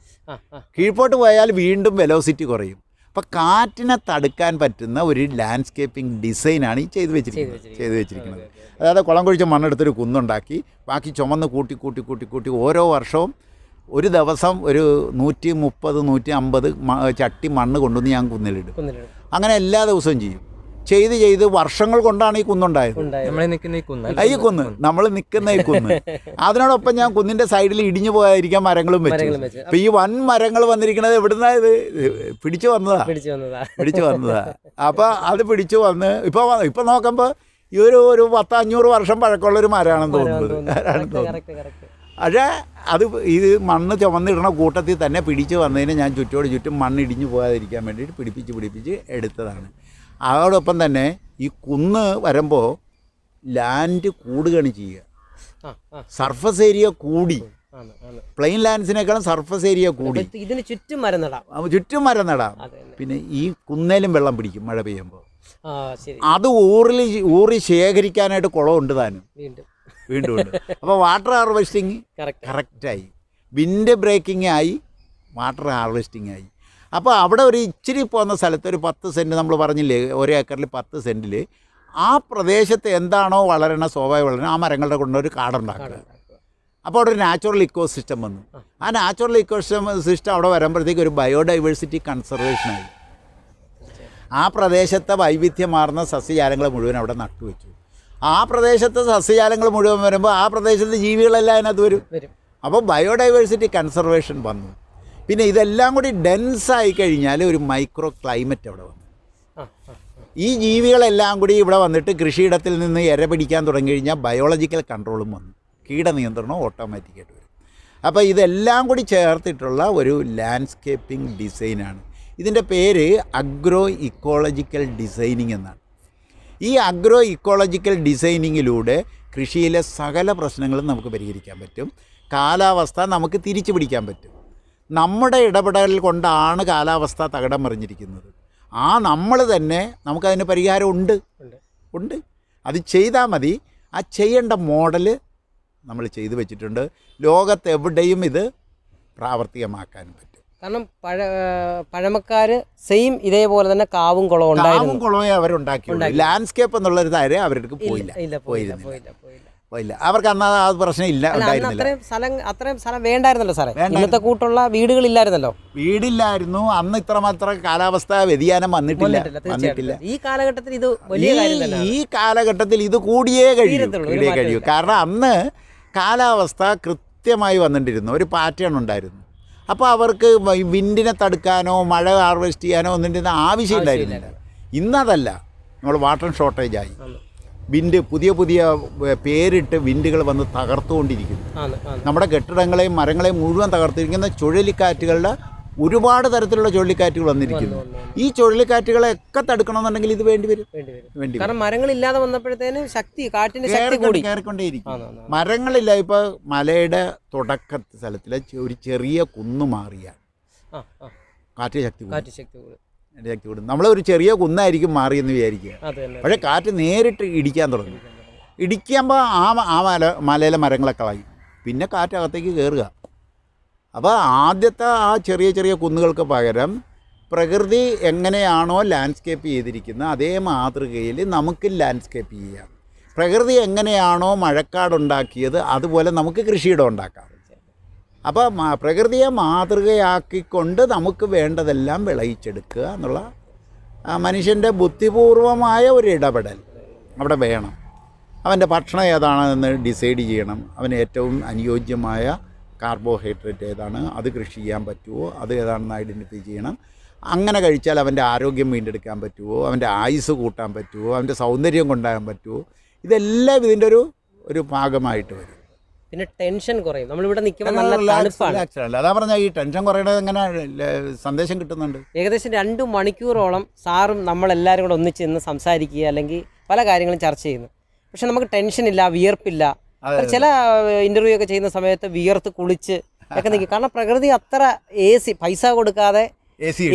കീഴ്പോട്ട് പോയാൽ വീണ്ടും വെലോസിറ്റി കുറയും അപ്പം കാറ്റിനെ തടുക്കാൻ പറ്റുന്ന ഒരു ലാൻഡ്സ്കേപ്പിംഗ് ഡിസൈനാണ് ഈ ചെയ്തു വെച്ചിരിക്കുന്നത് ചെയ്തു വെച്ചിരിക്കുന്നത് അതായത് കുളം കുഴിച്ച മണ്ണെടുത്തൊരു കുന്നുണ്ടാക്കി ബാക്കി ചുമന്ന് കൂട്ടി കൂട്ടി കൂട്ടി കൂട്ടി ഓരോ വർഷവും ഒരു ദിവസം ഒരു നൂറ്റി മുപ്പത് നൂറ്റി അമ്പത് ചട്ടി മണ്ണ് കൊണ്ടുവന്ന് ഞാൻ കുന്നിലിടും അങ്ങനെ എല്ലാ ദിവസവും ചെയ്യും ചെയ്ത് ചെയ്ത് വർഷങ്ങൾ കൊണ്ടാണ് ഈ കുന്നുണ്ടായത് ഈ കുന്ന് നമ്മൾ നിൽക്കുന്ന ഈ കുന്ന് അതിനോടൊപ്പം ഞാൻ കുന്നിന്റെ സൈഡിൽ ഇടിഞ്ഞു പോയായിരിക്കാം മരങ്ങളും വെച്ചു അപ്പൊ ഈ വൻ മരങ്ങൾ വന്നിരിക്കുന്നത് എവിടുന്നായത് പിടിച്ചു വന്നതാ പിടിച്ചു വന്നതാ അപ്പൊ അത് പിടിച്ചു വന്ന് ഇപ്പൊ ഇപ്പൊ നോക്കുമ്പോൾ ഈ ഒരു ഒരു പത്ത് അഞ്ഞൂറ് വർഷം പഴക്കമുള്ള ഒരു മരമാണെന്ന് തോന്നുന്നത് പക്ഷെ അത് ഇത് മണ്ണ് ചുമന്നിടണ കൂട്ടത്തിൽ തന്നെ പിടിച്ചു വന്നതിന് ഞാൻ ചുറ്റോട് ചുറ്റും മണ്ണ് ഇടിഞ്ഞു പോകാതിരിക്കാൻ വേണ്ടിയിട്ട് പിടിപ്പിച്ച് പിടിപ്പിച്ച് എടുത്തതാണ് അതോടൊപ്പം തന്നെ ഈ കുന്ന് വരുമ്പോൾ ലാൻഡ് കൂടുകയാണ് ചെയ്യുക സർഫസ് ഏരിയ കൂടി പ്ലെയിൻ ലാൻഡ്സിനേക്കാളും സർഫസ് ഏരിയ കൂടി ഇതിന് ചുറ്റും മരം നടാം ചുറ്റും മരം നടാം പിന്നെ ഈ കുന്നേലും വെള്ളം പിടിക്കും മഴ പെയ്യുമ്പോൾ അത് ഊറിൽ ഊറി ശേഖരിക്കാനായിട്ട് കുളമുണ്ട് താനും വീണ്ടും ഉണ്ട് അപ്പോൾ വാട്ടർ ഹാർവെസ്റ്റിംഗ് കറക്റ്റായി വിൻഡ് ബ്രേക്കിംഗ് ആയി വാട്ടർ ഹാർവെസ്റ്റിംഗ് ആയി അപ്പോൾ അവിടെ ഒരു ഇച്ചിരി പോകുന്ന സ്ഥലത്ത് ഒരു പത്ത് സെൻറ്റ് നമ്മൾ പറഞ്ഞില്ലേ ഒരു ഏക്കറിൽ പത്ത് സെൻറ്റിൽ ആ പ്രദേശത്ത് എന്താണോ വളരണ സ്വാഭാവിക വളരണ ആ മരങ്ങളുടെ കൊണ്ട് ഒരു കാടുണ്ടാക്കുക അപ്പോൾ അവിടെ ഒരു നാച്ചുറൽ ഇക്കോ സിസ്റ്റം വന്നു ആ നാച്ചുറൽ ഇക്കോ സിസ്റ്റം അവിടെ വരുമ്പോഴത്തേക്ക് ഒരു ബയോഡൈവേഴ്സിറ്റി കൺസർവേഷനായി ആ പ്രദേശത്തെ വൈവിധ്യമാർന്ന സസ്യജാലങ്ങൾ മുഴുവൻ അവിടെ നട്ടുവെച്ചു ആ പ്രദേശത്തെ സസ്യജാലങ്ങൾ മുഴുവൻ വരുമ്പോൾ ആ പ്രദേശത്തെ ജീവികളെല്ലാം അതിനകത്ത് വരും അപ്പോൾ ബയോഡൈവേഴ്സിറ്റി കൺസർവേഷൻ വന്നു പിന്നെ ഇതെല്ലാം കൂടി ഡെൻസായി കഴിഞ്ഞാൽ ഒരു മൈക്രോ ക്ലൈമറ്റ് അവിടെ വന്നു ഈ ജീവികളെല്ലാം കൂടി ഇവിടെ വന്നിട്ട് കൃഷിയിടത്തിൽ നിന്ന് ഇര പിടിക്കാൻ തുടങ്ങി കഴിഞ്ഞാൽ ബയോളജിക്കൽ കൺട്രോളും വന്നു കീടനിയന്ത്രണം ഓട്ടോമാറ്റിക്കായിട്ട് വരും അപ്പോൾ ഇതെല്ലാം കൂടി ചേർത്തിട്ടുള്ള ഒരു ലാൻഡ്സ്കേപ്പിംഗ് ഡിസൈനാണ് ഇതിൻ്റെ പേര് അഗ്രോ ഇക്കോളജിക്കൽ ഡിസൈനിങ് എന്നാണ് ഈ അഗ്രോ ഇക്കോളജിക്കൽ ഡിസൈനിങ്ങിലൂടെ കൃഷിയിലെ സകല പ്രശ്നങ്ങളും നമുക്ക് പരിഹരിക്കാൻ പറ്റും കാലാവസ്ഥ നമുക്ക് തിരിച്ചു പിടിക്കാൻ പറ്റും നമ്മുടെ ഇടപെടൽ കൊണ്ടാണ് കാലാവസ്ഥ തകിടം മറിഞ്ഞിരിക്കുന്നത് ആ നമ്മൾ തന്നെ നമുക്കതിന് പരിഹാരം ഉണ്ട് ഉണ്ട് അത് ചെയ്താൽ മതി ആ ചെയ്യേണ്ട മോഡൽ നമ്മൾ ചെയ്തു വെച്ചിട്ടുണ്ട് ലോകത്തെവിടെയും ഇത് പ്രാവർത്തികമാക്കാൻ പറ്റും കാരണം പഴ പഴമക്കാർ സെയിം ഇതേപോലെ തന്നെ കാവും കുളവും കാവും കുളവും അവരുണ്ടാക്കി ലാൻഡ്സ്കേപ്പ് എന്നുള്ളൊരു താരം അവരുടെ പോയില്ല പോയില്ല പോയില്ല ഇല്ല അവർക്ക് അന്ന് ആ പ്രശ്നമില്ല അത്രയും സ്ഥലം അത്രയും സ്ഥലം വേണ്ടായിരുന്നല്ലോ സാറേ ഇന്നത്തെ കൂട്ടുള്ള വീടുകളില്ലായിരുന്നല്ലോ വീടില്ലായിരുന്നു അന്ന് ഇത്രമാത്രം കാലാവസ്ഥ വ്യതിയാനം വന്നിട്ടില്ല വന്നിട്ടില്ല ഈ കാലഘട്ടത്തിൽ ഇത് വലിയ ഈ കാലഘട്ടത്തിൽ ഇത് കൂടിയേ കഴിയൂ കഴിയൂ കാരണം അന്ന് കാലാവസ്ഥ കൃത്യമായി വന്നിട്ടിരുന്നു ഒരു പാറ്റേൺ ഉണ്ടായിരുന്നു അപ്പോൾ അവർക്ക് വിൻഡിനെ തടുക്കാനോ മഴ ഹാർവെസ്റ്റ് ചെയ്യാനോ ഒന്നിൻ്റെ ആവശ്യമില്ലായിരുന്നില്ല ഇന്നതല്ല നമ്മൾ വാട്ടർ ഷോർട്ടേജായി വിൻഡ് പുതിയ പുതിയ പേരിട്ട് വിൻഡുകൾ വന്ന് തകർത്തുകൊണ്ടിരിക്കുന്നു നമ്മുടെ കെട്ടിടങ്ങളെയും മരങ്ങളെയും മുഴുവൻ തകർത്തിരിക്കുന്ന ചുഴലിക്കാറ്റുകളുടെ ഒരുപാട് തരത്തിലുള്ള ചുഴലിക്കാറ്റുകൾ വന്നിരിക്കുന്നു ഈ ചുഴലിക്കാറ്റുകളെ ഒക്കെ തടുക്കണമെന്നുണ്ടെങ്കിൽ ഇത് വേണ്ടി വരും മരങ്ങളില്ലാതെ വന്നപ്പോഴത്തേനും ശക്തി കയറിക്കൊണ്ടേയിരിക്കും മരങ്ങളില്ല ഇപ്പൊ മലയുടെ തുടക്ക സ്ഥലത്തിലെ ഒരു ചെറിയ കുന്നു മാറിയ കാറ്റ് ശക്തി കൂടും ഇടയാക്കി വിടും ഒരു ചെറിയ കുന്നായിരിക്കും മാറിയെന്ന് വിചാരിക്കുക പക്ഷേ കാറ്റ് നേരിട്ട് ഇടിക്കാൻ തുടങ്ങി ഇടിക്കുമ്പോൾ ആ ആ മല മലയിലെ മരങ്ങളൊക്കെ കളയും പിന്നെ കാറ്റകത്തേക്ക് കയറുക അപ്പോൾ ആദ്യത്തെ ആ ചെറിയ ചെറിയ കുന്നുകൾക്ക് പകരം പ്രകൃതി എങ്ങനെയാണോ ലാൻഡ്സ്കേപ്പ് ചെയ്തിരിക്കുന്നത് അതേ മാതൃകയിൽ നമുക്ക് ലാൻഡ്സ്കേപ്പ് ചെയ്യാം പ്രകൃതി എങ്ങനെയാണോ മഴക്കാടുണ്ടാക്കിയത് അതുപോലെ നമുക്ക് കൃഷിയിടം ഉണ്ടാക്കാം അപ്പോൾ പ്രകൃതിയെ മാതൃകയാക്കിക്കൊണ്ട് നമുക്ക് വേണ്ടതെല്ലാം വിളയിച്ചെടുക്കുക എന്നുള്ള മനുഷ്യൻ്റെ ബുദ്ധിപൂർവമായ ഒരു ഇടപെടൽ അവിടെ വേണം അവൻ്റെ ഭക്ഷണം ഏതാണെന്ന് ഡിസൈഡ് ചെയ്യണം അവന് ഏറ്റവും അനുയോജ്യമായ കാർബോഹൈഡ്രേറ്റ് ഏതാണ് അത് കൃഷി ചെയ്യാൻ പറ്റുമോ അത് ഏതാണെന്ന് ഐഡൻറ്റിഫൈ ചെയ്യണം അങ്ങനെ കഴിച്ചാൽ അവൻ്റെ ആരോഗ്യം വീണ്ടെടുക്കാൻ പറ്റുമോ അവൻ്റെ ആയുസ് കൂട്ടാൻ പറ്റുമോ അവൻ്റെ സൗന്ദര്യം കൊണ്ടാകാൻ പറ്റുമോ ഇതെല്ലാം ഇതിൻ്റെ ഒരു ഒരു ഭാഗമായിട്ട് വരും പിന്നെ ടെൻഷൻ കുറയും നമ്മളിവിടെ നിൽക്കുമ്പോൾ നല്ല അതാ ഈ ടെൻഷൻ എങ്ങനെ സന്ദേശം കിട്ടുന്നുണ്ട് ഏകദേശം രണ്ട് മണിക്കൂറോളം സാറും നമ്മളെല്ലാവരും കൂടെ ഒന്നിച്ച് നിന്ന് സംസാരിക്കുക അല്ലെങ്കിൽ പല കാര്യങ്ങളും ചർച്ച ചെയ്യുന്നു പക്ഷെ നമുക്ക് ടെൻഷൻ ഇല്ല വിയർപ്പില്ല ചില ഇന്റർവ്യൂ ഒക്കെ ചെയ്യുന്ന സമയത്ത് വിയർത്ത് കുളിച്ച് ഒക്കെ നിൽക്കും കാരണം പ്രകൃതി അത്ര എ സി പൈസ കൊടുക്കാതെ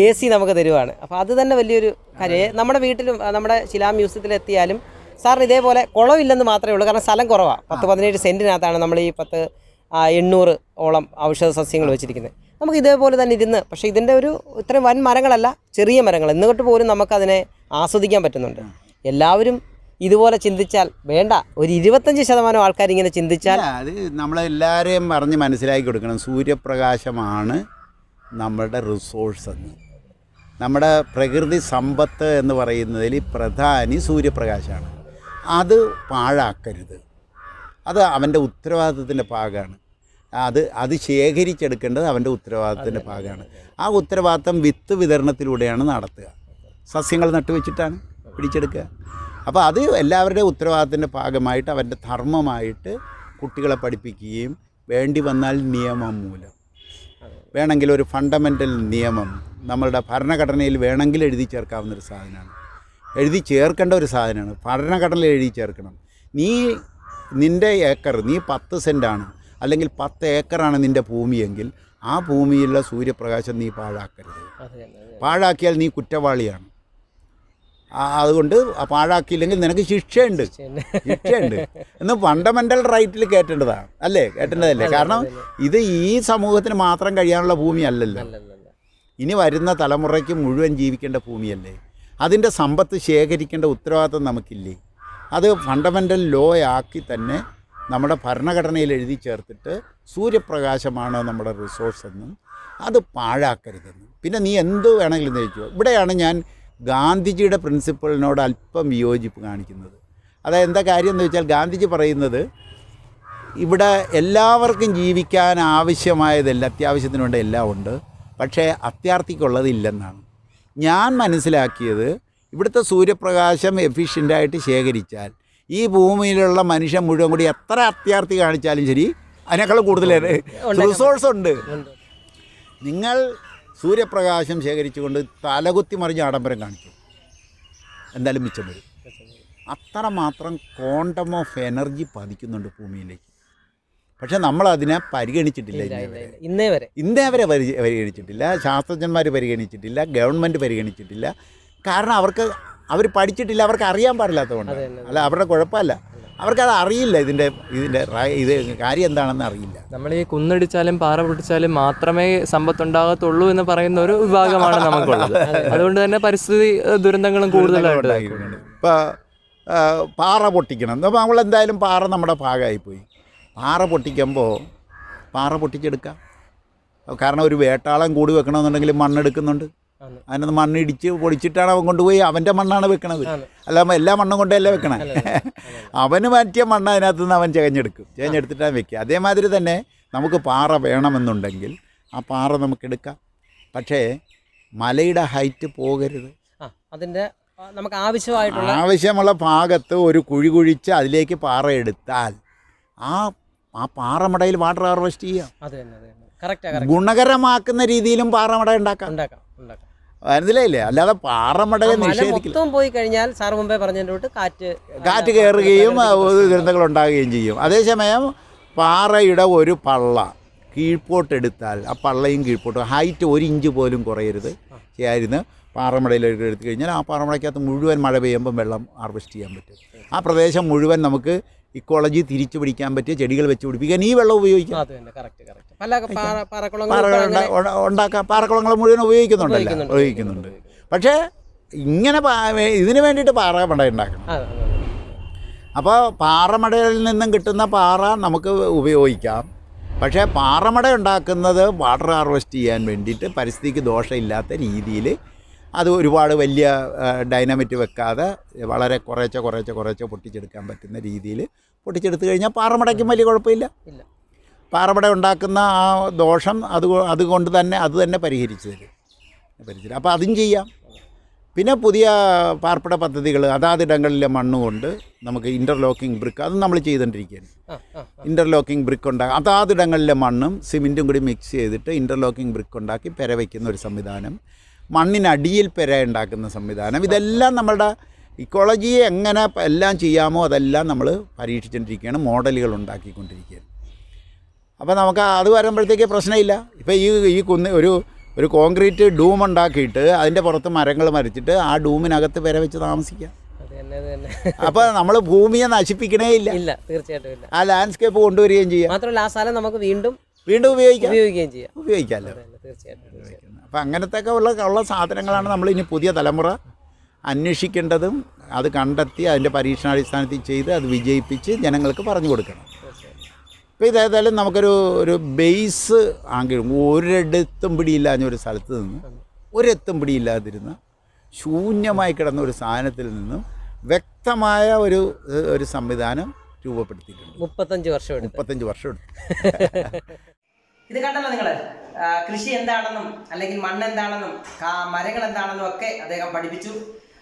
എ സി നമുക്ക് തരുവാണ് അപ്പോൾ അത് തന്നെ വലിയൊരു കാര്യം നമ്മുടെ വീട്ടിലും നമ്മുടെ ശിലാ മ്യൂസിയത്തിലെത്തിയാലും സാർ ഇതേപോലെ കുളമില്ലെന്ന് മാത്രമേ ഉള്ളൂ കാരണം സ്ഥലം കുറവാണ് പത്ത് പതിനേഴ് സെൻറ്റിനകത്താണ് നമ്മൾ ഈ പത്ത് എണ്ണൂറ് ഓളം ഔഷധ സസ്യങ്ങൾ വെച്ചിരിക്കുന്നത് നമുക്ക് ഇതേപോലെ തന്നെ ഇരുന്ന് പക്ഷേ ഇതിൻ്റെ ഒരു ഇത്രയും വൻ മരങ്ങളല്ല ചെറിയ മരങ്ങൾ എന്നിട്ട് പോലും നമുക്കതിനെ ആസ്വദിക്കാൻ പറ്റുന്നുണ്ട് എല്ലാവരും ഇതുപോലെ ചിന്തിച്ചാൽ വേണ്ട ഒരു ഇരുപത്തഞ്ച് ശതമാനം ആൾക്കാർ ഇങ്ങനെ ചിന്തിച്ചാൽ അത് നമ്മളെല്ലാവരെയും പറഞ്ഞ് മനസ്സിലാക്കി കൊടുക്കണം സൂര്യപ്രകാശമാണ് നമ്മുടെ റിസോഴ്സ് എന്ന് നമ്മുടെ പ്രകൃതി സമ്പത്ത് എന്ന് പറയുന്നതിൽ പ്രധാനി സൂര്യപ്രകാശമാണ് അത് പാഴാക്കരുത് അത് അവൻ്റെ ഉത്തരവാദിത്തത്തിൻ്റെ ഭാഗമാണ് അത് അത് ശേഖരിച്ചെടുക്കേണ്ടത് അവൻ്റെ ഉത്തരവാദിത്തത്തിൻ്റെ ഭാഗമാണ് ആ ഉത്തരവാദിത്തം വിത്ത് വിതരണത്തിലൂടെയാണ് നടത്തുക സസ്യങ്ങൾ നട്ടുവെച്ചിട്ടാണ് പിടിച്ചെടുക്കുക അപ്പോൾ അത് എല്ലാവരുടെയും ഉത്തരവാദിത്തത്തിൻ്റെ ഭാഗമായിട്ട് അവൻ്റെ ധർമ്മമായിട്ട് കുട്ടികളെ പഠിപ്പിക്കുകയും വേണ്ടി വന്നാൽ നിയമം മൂലം വേണമെങ്കിൽ ഒരു ഫണ്ടമെൻ്റൽ നിയമം നമ്മളുടെ ഭരണഘടനയിൽ വേണമെങ്കിൽ എഴുതി ചേർക്കാവുന്നൊരു സാധനമാണ് എഴുതി ചേർക്കേണ്ട ഒരു സാധനമാണ് പഠനഘടനയിൽ എഴുതി ചേർക്കണം നീ നിൻ്റെ ഏക്കർ നീ പത്ത് സെൻറ്റാണ് അല്ലെങ്കിൽ പത്ത് ഏക്കറാണ് നിൻ്റെ ഭൂമിയെങ്കിൽ ആ ഭൂമിയിലുള്ള സൂര്യപ്രകാശം നീ പാഴാക്കരുത് പാഴാക്കിയാൽ നീ കുറ്റവാളിയാണ് അതുകൊണ്ട് പാഴാക്കിയില്ലെങ്കിൽ നിനക്ക് ശിക്ഷയുണ്ട് ശിക്ഷയുണ്ട് എന്ന് ഫണ്ടമെൻ്റൽ റൈറ്റിൽ കേട്ടേണ്ടതാണ് അല്ലേ കേട്ടേണ്ടതല്ലേ കാരണം ഇത് ഈ സമൂഹത്തിന് മാത്രം കഴിയാനുള്ള ഭൂമിയല്ലല്ലോ ഇനി വരുന്ന തലമുറയ്ക്ക് മുഴുവൻ ജീവിക്കേണ്ട ഭൂമിയല്ലേ അതിൻ്റെ സമ്പത്ത് ശേഖരിക്കേണ്ട ഉത്തരവാദിത്വം നമുക്കില്ലേ അത് ഫണ്ടമെൻ്റൽ ലോ ആക്കി തന്നെ നമ്മുടെ ഭരണഘടനയിൽ എഴുതി ചേർത്തിട്ട് സൂര്യപ്രകാശമാണ് നമ്മുടെ റിസോഴ്സ് എന്നും അത് പാഴാക്കരുതെന്നും പിന്നെ നീ എന്ത് വേണമെങ്കിലും ചോദിക്കുക ഇവിടെയാണ് ഞാൻ ഗാന്ധിജിയുടെ പ്രിൻസിപ്പളിനോട് അല്പം വിയോജിപ്പ് കാണിക്കുന്നത് അതായത് എന്താ കാര്യം എന്ന് വെച്ചാൽ ഗാന്ധിജി പറയുന്നത് ഇവിടെ എല്ലാവർക്കും ജീവിക്കാൻ ആവശ്യമായതെല്ലാം അത്യാവശ്യത്തിനുണ്ട് എല്ലാം ഉണ്ട് പക്ഷേ അത്യാർത്ഥിക്കുള്ളത് ഇല്ലെന്നാണ് ഞാൻ മനസ്സിലാക്കിയത് ഇവിടുത്തെ സൂര്യപ്രകാശം എഫിഷ്യൻ്റായിട്ട് ശേഖരിച്ചാൽ ഈ ഭൂമിയിലുള്ള മനുഷ്യൻ മുഴുവൻ കൂടി എത്ര അത്യാർത്ഥി കാണിച്ചാലും ശരി അതിനേക്കാൾ കൂടുതൽ റിസോഴ്സ് ഉണ്ട് നിങ്ങൾ സൂര്യപ്രകാശം ശേഖരിച്ചുകൊണ്ട് തലകുത്തി മറിഞ്ഞ് ആഡംബരം കാണിക്കും എന്തായാലും മിച്ചം വരും അത്ര മാത്രം ക്വാണ്ടം ഓഫ് എനർജി പതിക്കുന്നുണ്ട് ഭൂമിയിലേക്ക് പക്ഷെ നമ്മൾ അതിനെ പരിഗണിച്ചിട്ടില്ല ഇന്നേ വരെ ഇന്നേ വരെ പരിഗണിച്ചിട്ടില്ല ശാസ്ത്രജ്ഞന്മാർ പരിഗണിച്ചിട്ടില്ല ഗവൺമെൻറ് പരിഗണിച്ചിട്ടില്ല കാരണം അവർക്ക് അവർ പഠിച്ചിട്ടില്ല അവർക്ക് അറിയാൻ പാടില്ലാത്തതുകൊണ്ട് അല്ല അവരുടെ കുഴപ്പമല്ല അവർക്കത് അറിയില്ല ഇതിൻ്റെ ഇതിൻ്റെ ഇത് കാര്യം എന്താണെന്ന് അറിയില്ല നമ്മൾ ഈ കുന്നടിച്ചാലും പാറ പൊട്ടിച്ചാലും മാത്രമേ സമ്പത്തുണ്ടാകത്തുള്ളൂ എന്ന് പറയുന്ന ഒരു വിഭാഗമാണ് നമുക്കുള്ളത് അതുകൊണ്ട് തന്നെ പരിസ്ഥിതി ദുരന്തങ്ങളും കൂടുതലായിട്ട് ഇപ്പോൾ പാറ പൊട്ടിക്കണം അപ്പോൾ നമ്മൾ എന്തായാലും പാറ നമ്മുടെ ഭാഗമായിപ്പോയി പോയി പാറ പൊട്ടിക്കുമ്പോൾ പാറ പൊട്ടിച്ചെടുക്കാം കാരണം ഒരു വേട്ടാളം കൂടി വെക്കണമെന്നുണ്ടെങ്കിൽ മണ്ണെടുക്കുന്നുണ്ട് മണ്ണ് മണ്ണിടിച്ച് പൊടിച്ചിട്ടാണ് അവൻ കൊണ്ടുപോയി അവൻ്റെ മണ്ണാണ് വെക്കണത് അല്ലാതെ എല്ലാ മണ്ണും കൊണ്ടല്ലേ വെക്കണേ അവന് മാറ്റിയ മണ്ണ് അതിനകത്ത് നിന്ന് അവൻ ചകഞ്ഞെടുക്കും ചകഞ്ഞെടുത്തിട്ടാണ് വെക്കുക അതേമാതിരി തന്നെ നമുക്ക് പാറ വേണമെന്നുണ്ടെങ്കിൽ ആ പാറ നമുക്കെടുക്കാം പക്ഷേ മലയുടെ ഹൈറ്റ് പോകരുത് അതിൻ്റെ നമുക്ക് ആവശ്യമായിട്ടുള്ള ആവശ്യമുള്ള ഭാഗത്ത് ഒരു കുഴി കുഴിച്ച് അതിലേക്ക് പാറ എടുത്താൽ ആ ആ പാറമടയിൽ വാട്ടർ ഹാർവെസ്റ്റ് ചെയ്യാം ഗുണകരമാക്കുന്ന രീതിയിലും പാറമട ഉണ്ടാക്കാം മനസ്സിലായില്ലേ അല്ലാതെ പാറമടയെ നിഷേധിക്കില്ല പോയി കഴിഞ്ഞാൽ സാർ മുമ്പേ പറഞ്ഞതിൻ്റെ കാറ്റ് കാറ്റ് കയറുകയും ദുരന്തങ്ങൾ ഉണ്ടാകുകയും ചെയ്യും അതേസമയം പാറയുടെ ഒരു പള്ള കീഴ്പോട്ടെടുത്താൽ ആ പള്ളയും കീഴ്പോട്ട് ഹൈറ്റ് ഒരു ഇഞ്ച് പോലും കുറയരുത് ചെയ്യായിരുന്നു പാറമടയിലേക്ക് എടുത്തു കഴിഞ്ഞാൽ ആ പാറമടയ്ക്കകത്ത് മുഴുവൻ മഴ പെയ്യുമ്പം വെള്ളം ഹാർവെസ്റ്റ് ചെയ്യാൻ പറ്റും ആ പ്രദേശം മുഴുവൻ നമുക്ക് ഇക്കോളജി തിരിച്ചു പിടിക്കാൻ പറ്റിയ ചെടികൾ വെച്ച് പിടിപ്പിക്കാൻ ഈ വെള്ളം ഉപയോഗിക്കാം ഉണ്ടാക്കാം പാറക്കുളങ്ങൾ മുഴുവൻ ഉപയോഗിക്കുന്നുണ്ടല്ലോ ഉപയോഗിക്കുന്നുണ്ട് പക്ഷേ ഇങ്ങനെ ഇതിനു വേണ്ടിയിട്ട് പാറമട ഉണ്ടാക്കണം അപ്പോൾ പാറമടയിൽ നിന്നും കിട്ടുന്ന പാറ നമുക്ക് ഉപയോഗിക്കാം പക്ഷേ പാറമട ഉണ്ടാക്കുന്നത് വാട്ടർ ഹാർവെസ്റ്റ് ചെയ്യാൻ വേണ്ടിയിട്ട് പരിസ്ഥിതിക്ക് ദോഷമില്ലാത്ത രീതിയിൽ അത് ഒരുപാട് വലിയ ഡൈനാമിറ്റ് വെക്കാതെ വളരെ കുറേച്ച കുറേച്ച കുറേച്ച പൊട്ടിച്ചെടുക്കാൻ പറ്റുന്ന രീതിയിൽ പൊട്ടിച്ചെടുത്ത് കഴിഞ്ഞാൽ പാറമടയ്ക്കും വലിയ കുഴപ്പമില്ല ഇല്ല പാറമട ഉണ്ടാക്കുന്ന ആ ദോഷം അത് അതുകൊണ്ട് തന്നെ അത് തന്നെ പരിഹരിച്ചു തരും പരിഹരിച്ചു അപ്പോൾ അതും ചെയ്യാം പിന്നെ പുതിയ പാർപ്പിട പദ്ധതികൾ അതാതിടങ്ങളിലെ മണ്ണുകൊണ്ട് നമുക്ക് ഇൻ്റർലോക്കിംഗ് ബ്രിക്ക് അതും നമ്മൾ ചെയ്തുകൊണ്ടിരിക്കുകയാണ് ഇൻ്റർലോക്കിംഗ് ബ്രിക്ക് ഉണ്ടാക്കുക അതാതിടങ്ങളിലെ മണ്ണും സിമെൻറ്റും കൂടി മിക്സ് ചെയ്തിട്ട് ഇൻ്റർലോക്കിംഗ് ബ്രിക്ക് ഉണ്ടാക്കി പെര വയ്ക്കുന്ന ഒരു സംവിധാനം മണ്ണിനടിയിൽ പെര ഉണ്ടാക്കുന്ന സംവിധാനം ഇതെല്ലാം നമ്മളുടെ ഇക്കോളജിയെ എങ്ങനെ എല്ലാം ചെയ്യാമോ അതെല്ലാം നമ്മൾ പരീക്ഷിച്ചുകൊണ്ടിരിക്കുകയാണ് മോഡലുകൾ ഉണ്ടാക്കിക്കൊണ്ടിരിക്കുകയാണ് അപ്പോൾ നമുക്ക് അത് വരുമ്പോഴത്തേക്ക് പ്രശ്നമില്ല ഇപ്പോൾ ഈ ഈ കുന്ന് ഒരു ഒരു കോൺക്രീറ്റ് ഡൂം ഉണ്ടാക്കിയിട്ട് അതിൻ്റെ പുറത്ത് മരങ്ങൾ മരിച്ചിട്ട് ആ ഡൂമിനകത്ത് പെര വെച്ച് താമസിക്കാം അപ്പോൾ നമ്മൾ ഭൂമിയെ നശിപ്പിക്കണേ ഇല്ല ഇല്ല തീർച്ചയായിട്ടും ആ ലാൻഡ്സ്കേപ്പ് കൊണ്ടുവരികയും ചെയ്യാം മാത്രമല്ല ആ സ്ഥലം നമുക്ക് വീണ്ടും വീണ്ടും ഉപയോഗിക്കാം ഉപയോഗിക്കുകയും ചെയ്യാം ഉപയോഗിക്കാമല്ലോ തീർച്ചയായിട്ടും അപ്പം അങ്ങനത്തെയൊക്കെ ഉള്ള ഉള്ള സാധനങ്ങളാണ് നമ്മൾ ഇനി പുതിയ തലമുറ അന്വേഷിക്കേണ്ടതും അത് കണ്ടെത്തി അതിൻ്റെ പരീക്ഷണാടിസ്ഥാനത്തിൽ ചെയ്ത് അത് വിജയിപ്പിച്ച് ജനങ്ങൾക്ക് പറഞ്ഞു കൊടുക്കണം ഇപ്പോൾ ഇതേതായാലും നമുക്കൊരു ഒരു ബേസ് ആങ്കിലും ഒരിടത്തും പിടിയില്ലാഞ്ഞ ഒരു സ്ഥലത്ത് നിന്ന് ഒരെത്തും പിടിയില്ലാതിരുന്ന ശൂന്യമായി കിടന്ന ഒരു സാധനത്തിൽ നിന്നും വ്യക്തമായ ഒരു ഒരു സംവിധാനം രൂപപ്പെടുത്തിയിട്ടുണ്ട് മുപ്പത്തഞ്ച് വർഷം മുപ്പത്തഞ്ച് വർഷം എടുത്തു ഇത് കണ്ടല്ലോ നിങ്ങൾ കൃഷി എന്താണെന്നും അല്ലെങ്കിൽ മണ്ണ് എന്താണെന്നും മരങ്ങൾ എന്താണെന്നും ഒക്കെ അദ്ദേഹം പഠിപ്പിച്ചു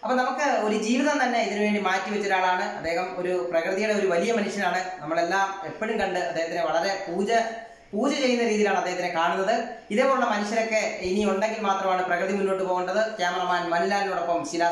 അപ്പൊ നമുക്ക് ഒരു ജീവിതം തന്നെ ഇതിനുവേണ്ടി മാറ്റി വെച്ച ഒരാളാണ് അദ്ദേഹം ഒരു പ്രകൃതിയുടെ ഒരു വലിയ മനുഷ്യനാണ് നമ്മളെല്ലാം എപ്പോഴും കണ്ട് അദ്ദേഹത്തിനെ വളരെ പൂജ പൂജ ചെയ്യുന്ന രീതിയിലാണ് അദ്ദേഹത്തിനെ കാണുന്നത് ഇതേപോലുള്ള മനുഷ്യരൊക്കെ ഇനി ഉണ്ടെങ്കിൽ മാത്രമാണ് പ്രകൃതി മുന്നോട്ട് പോകേണ്ടത് ക്യാമറമാൻ മൻലാലിനോടൊപ്പം ശിലാ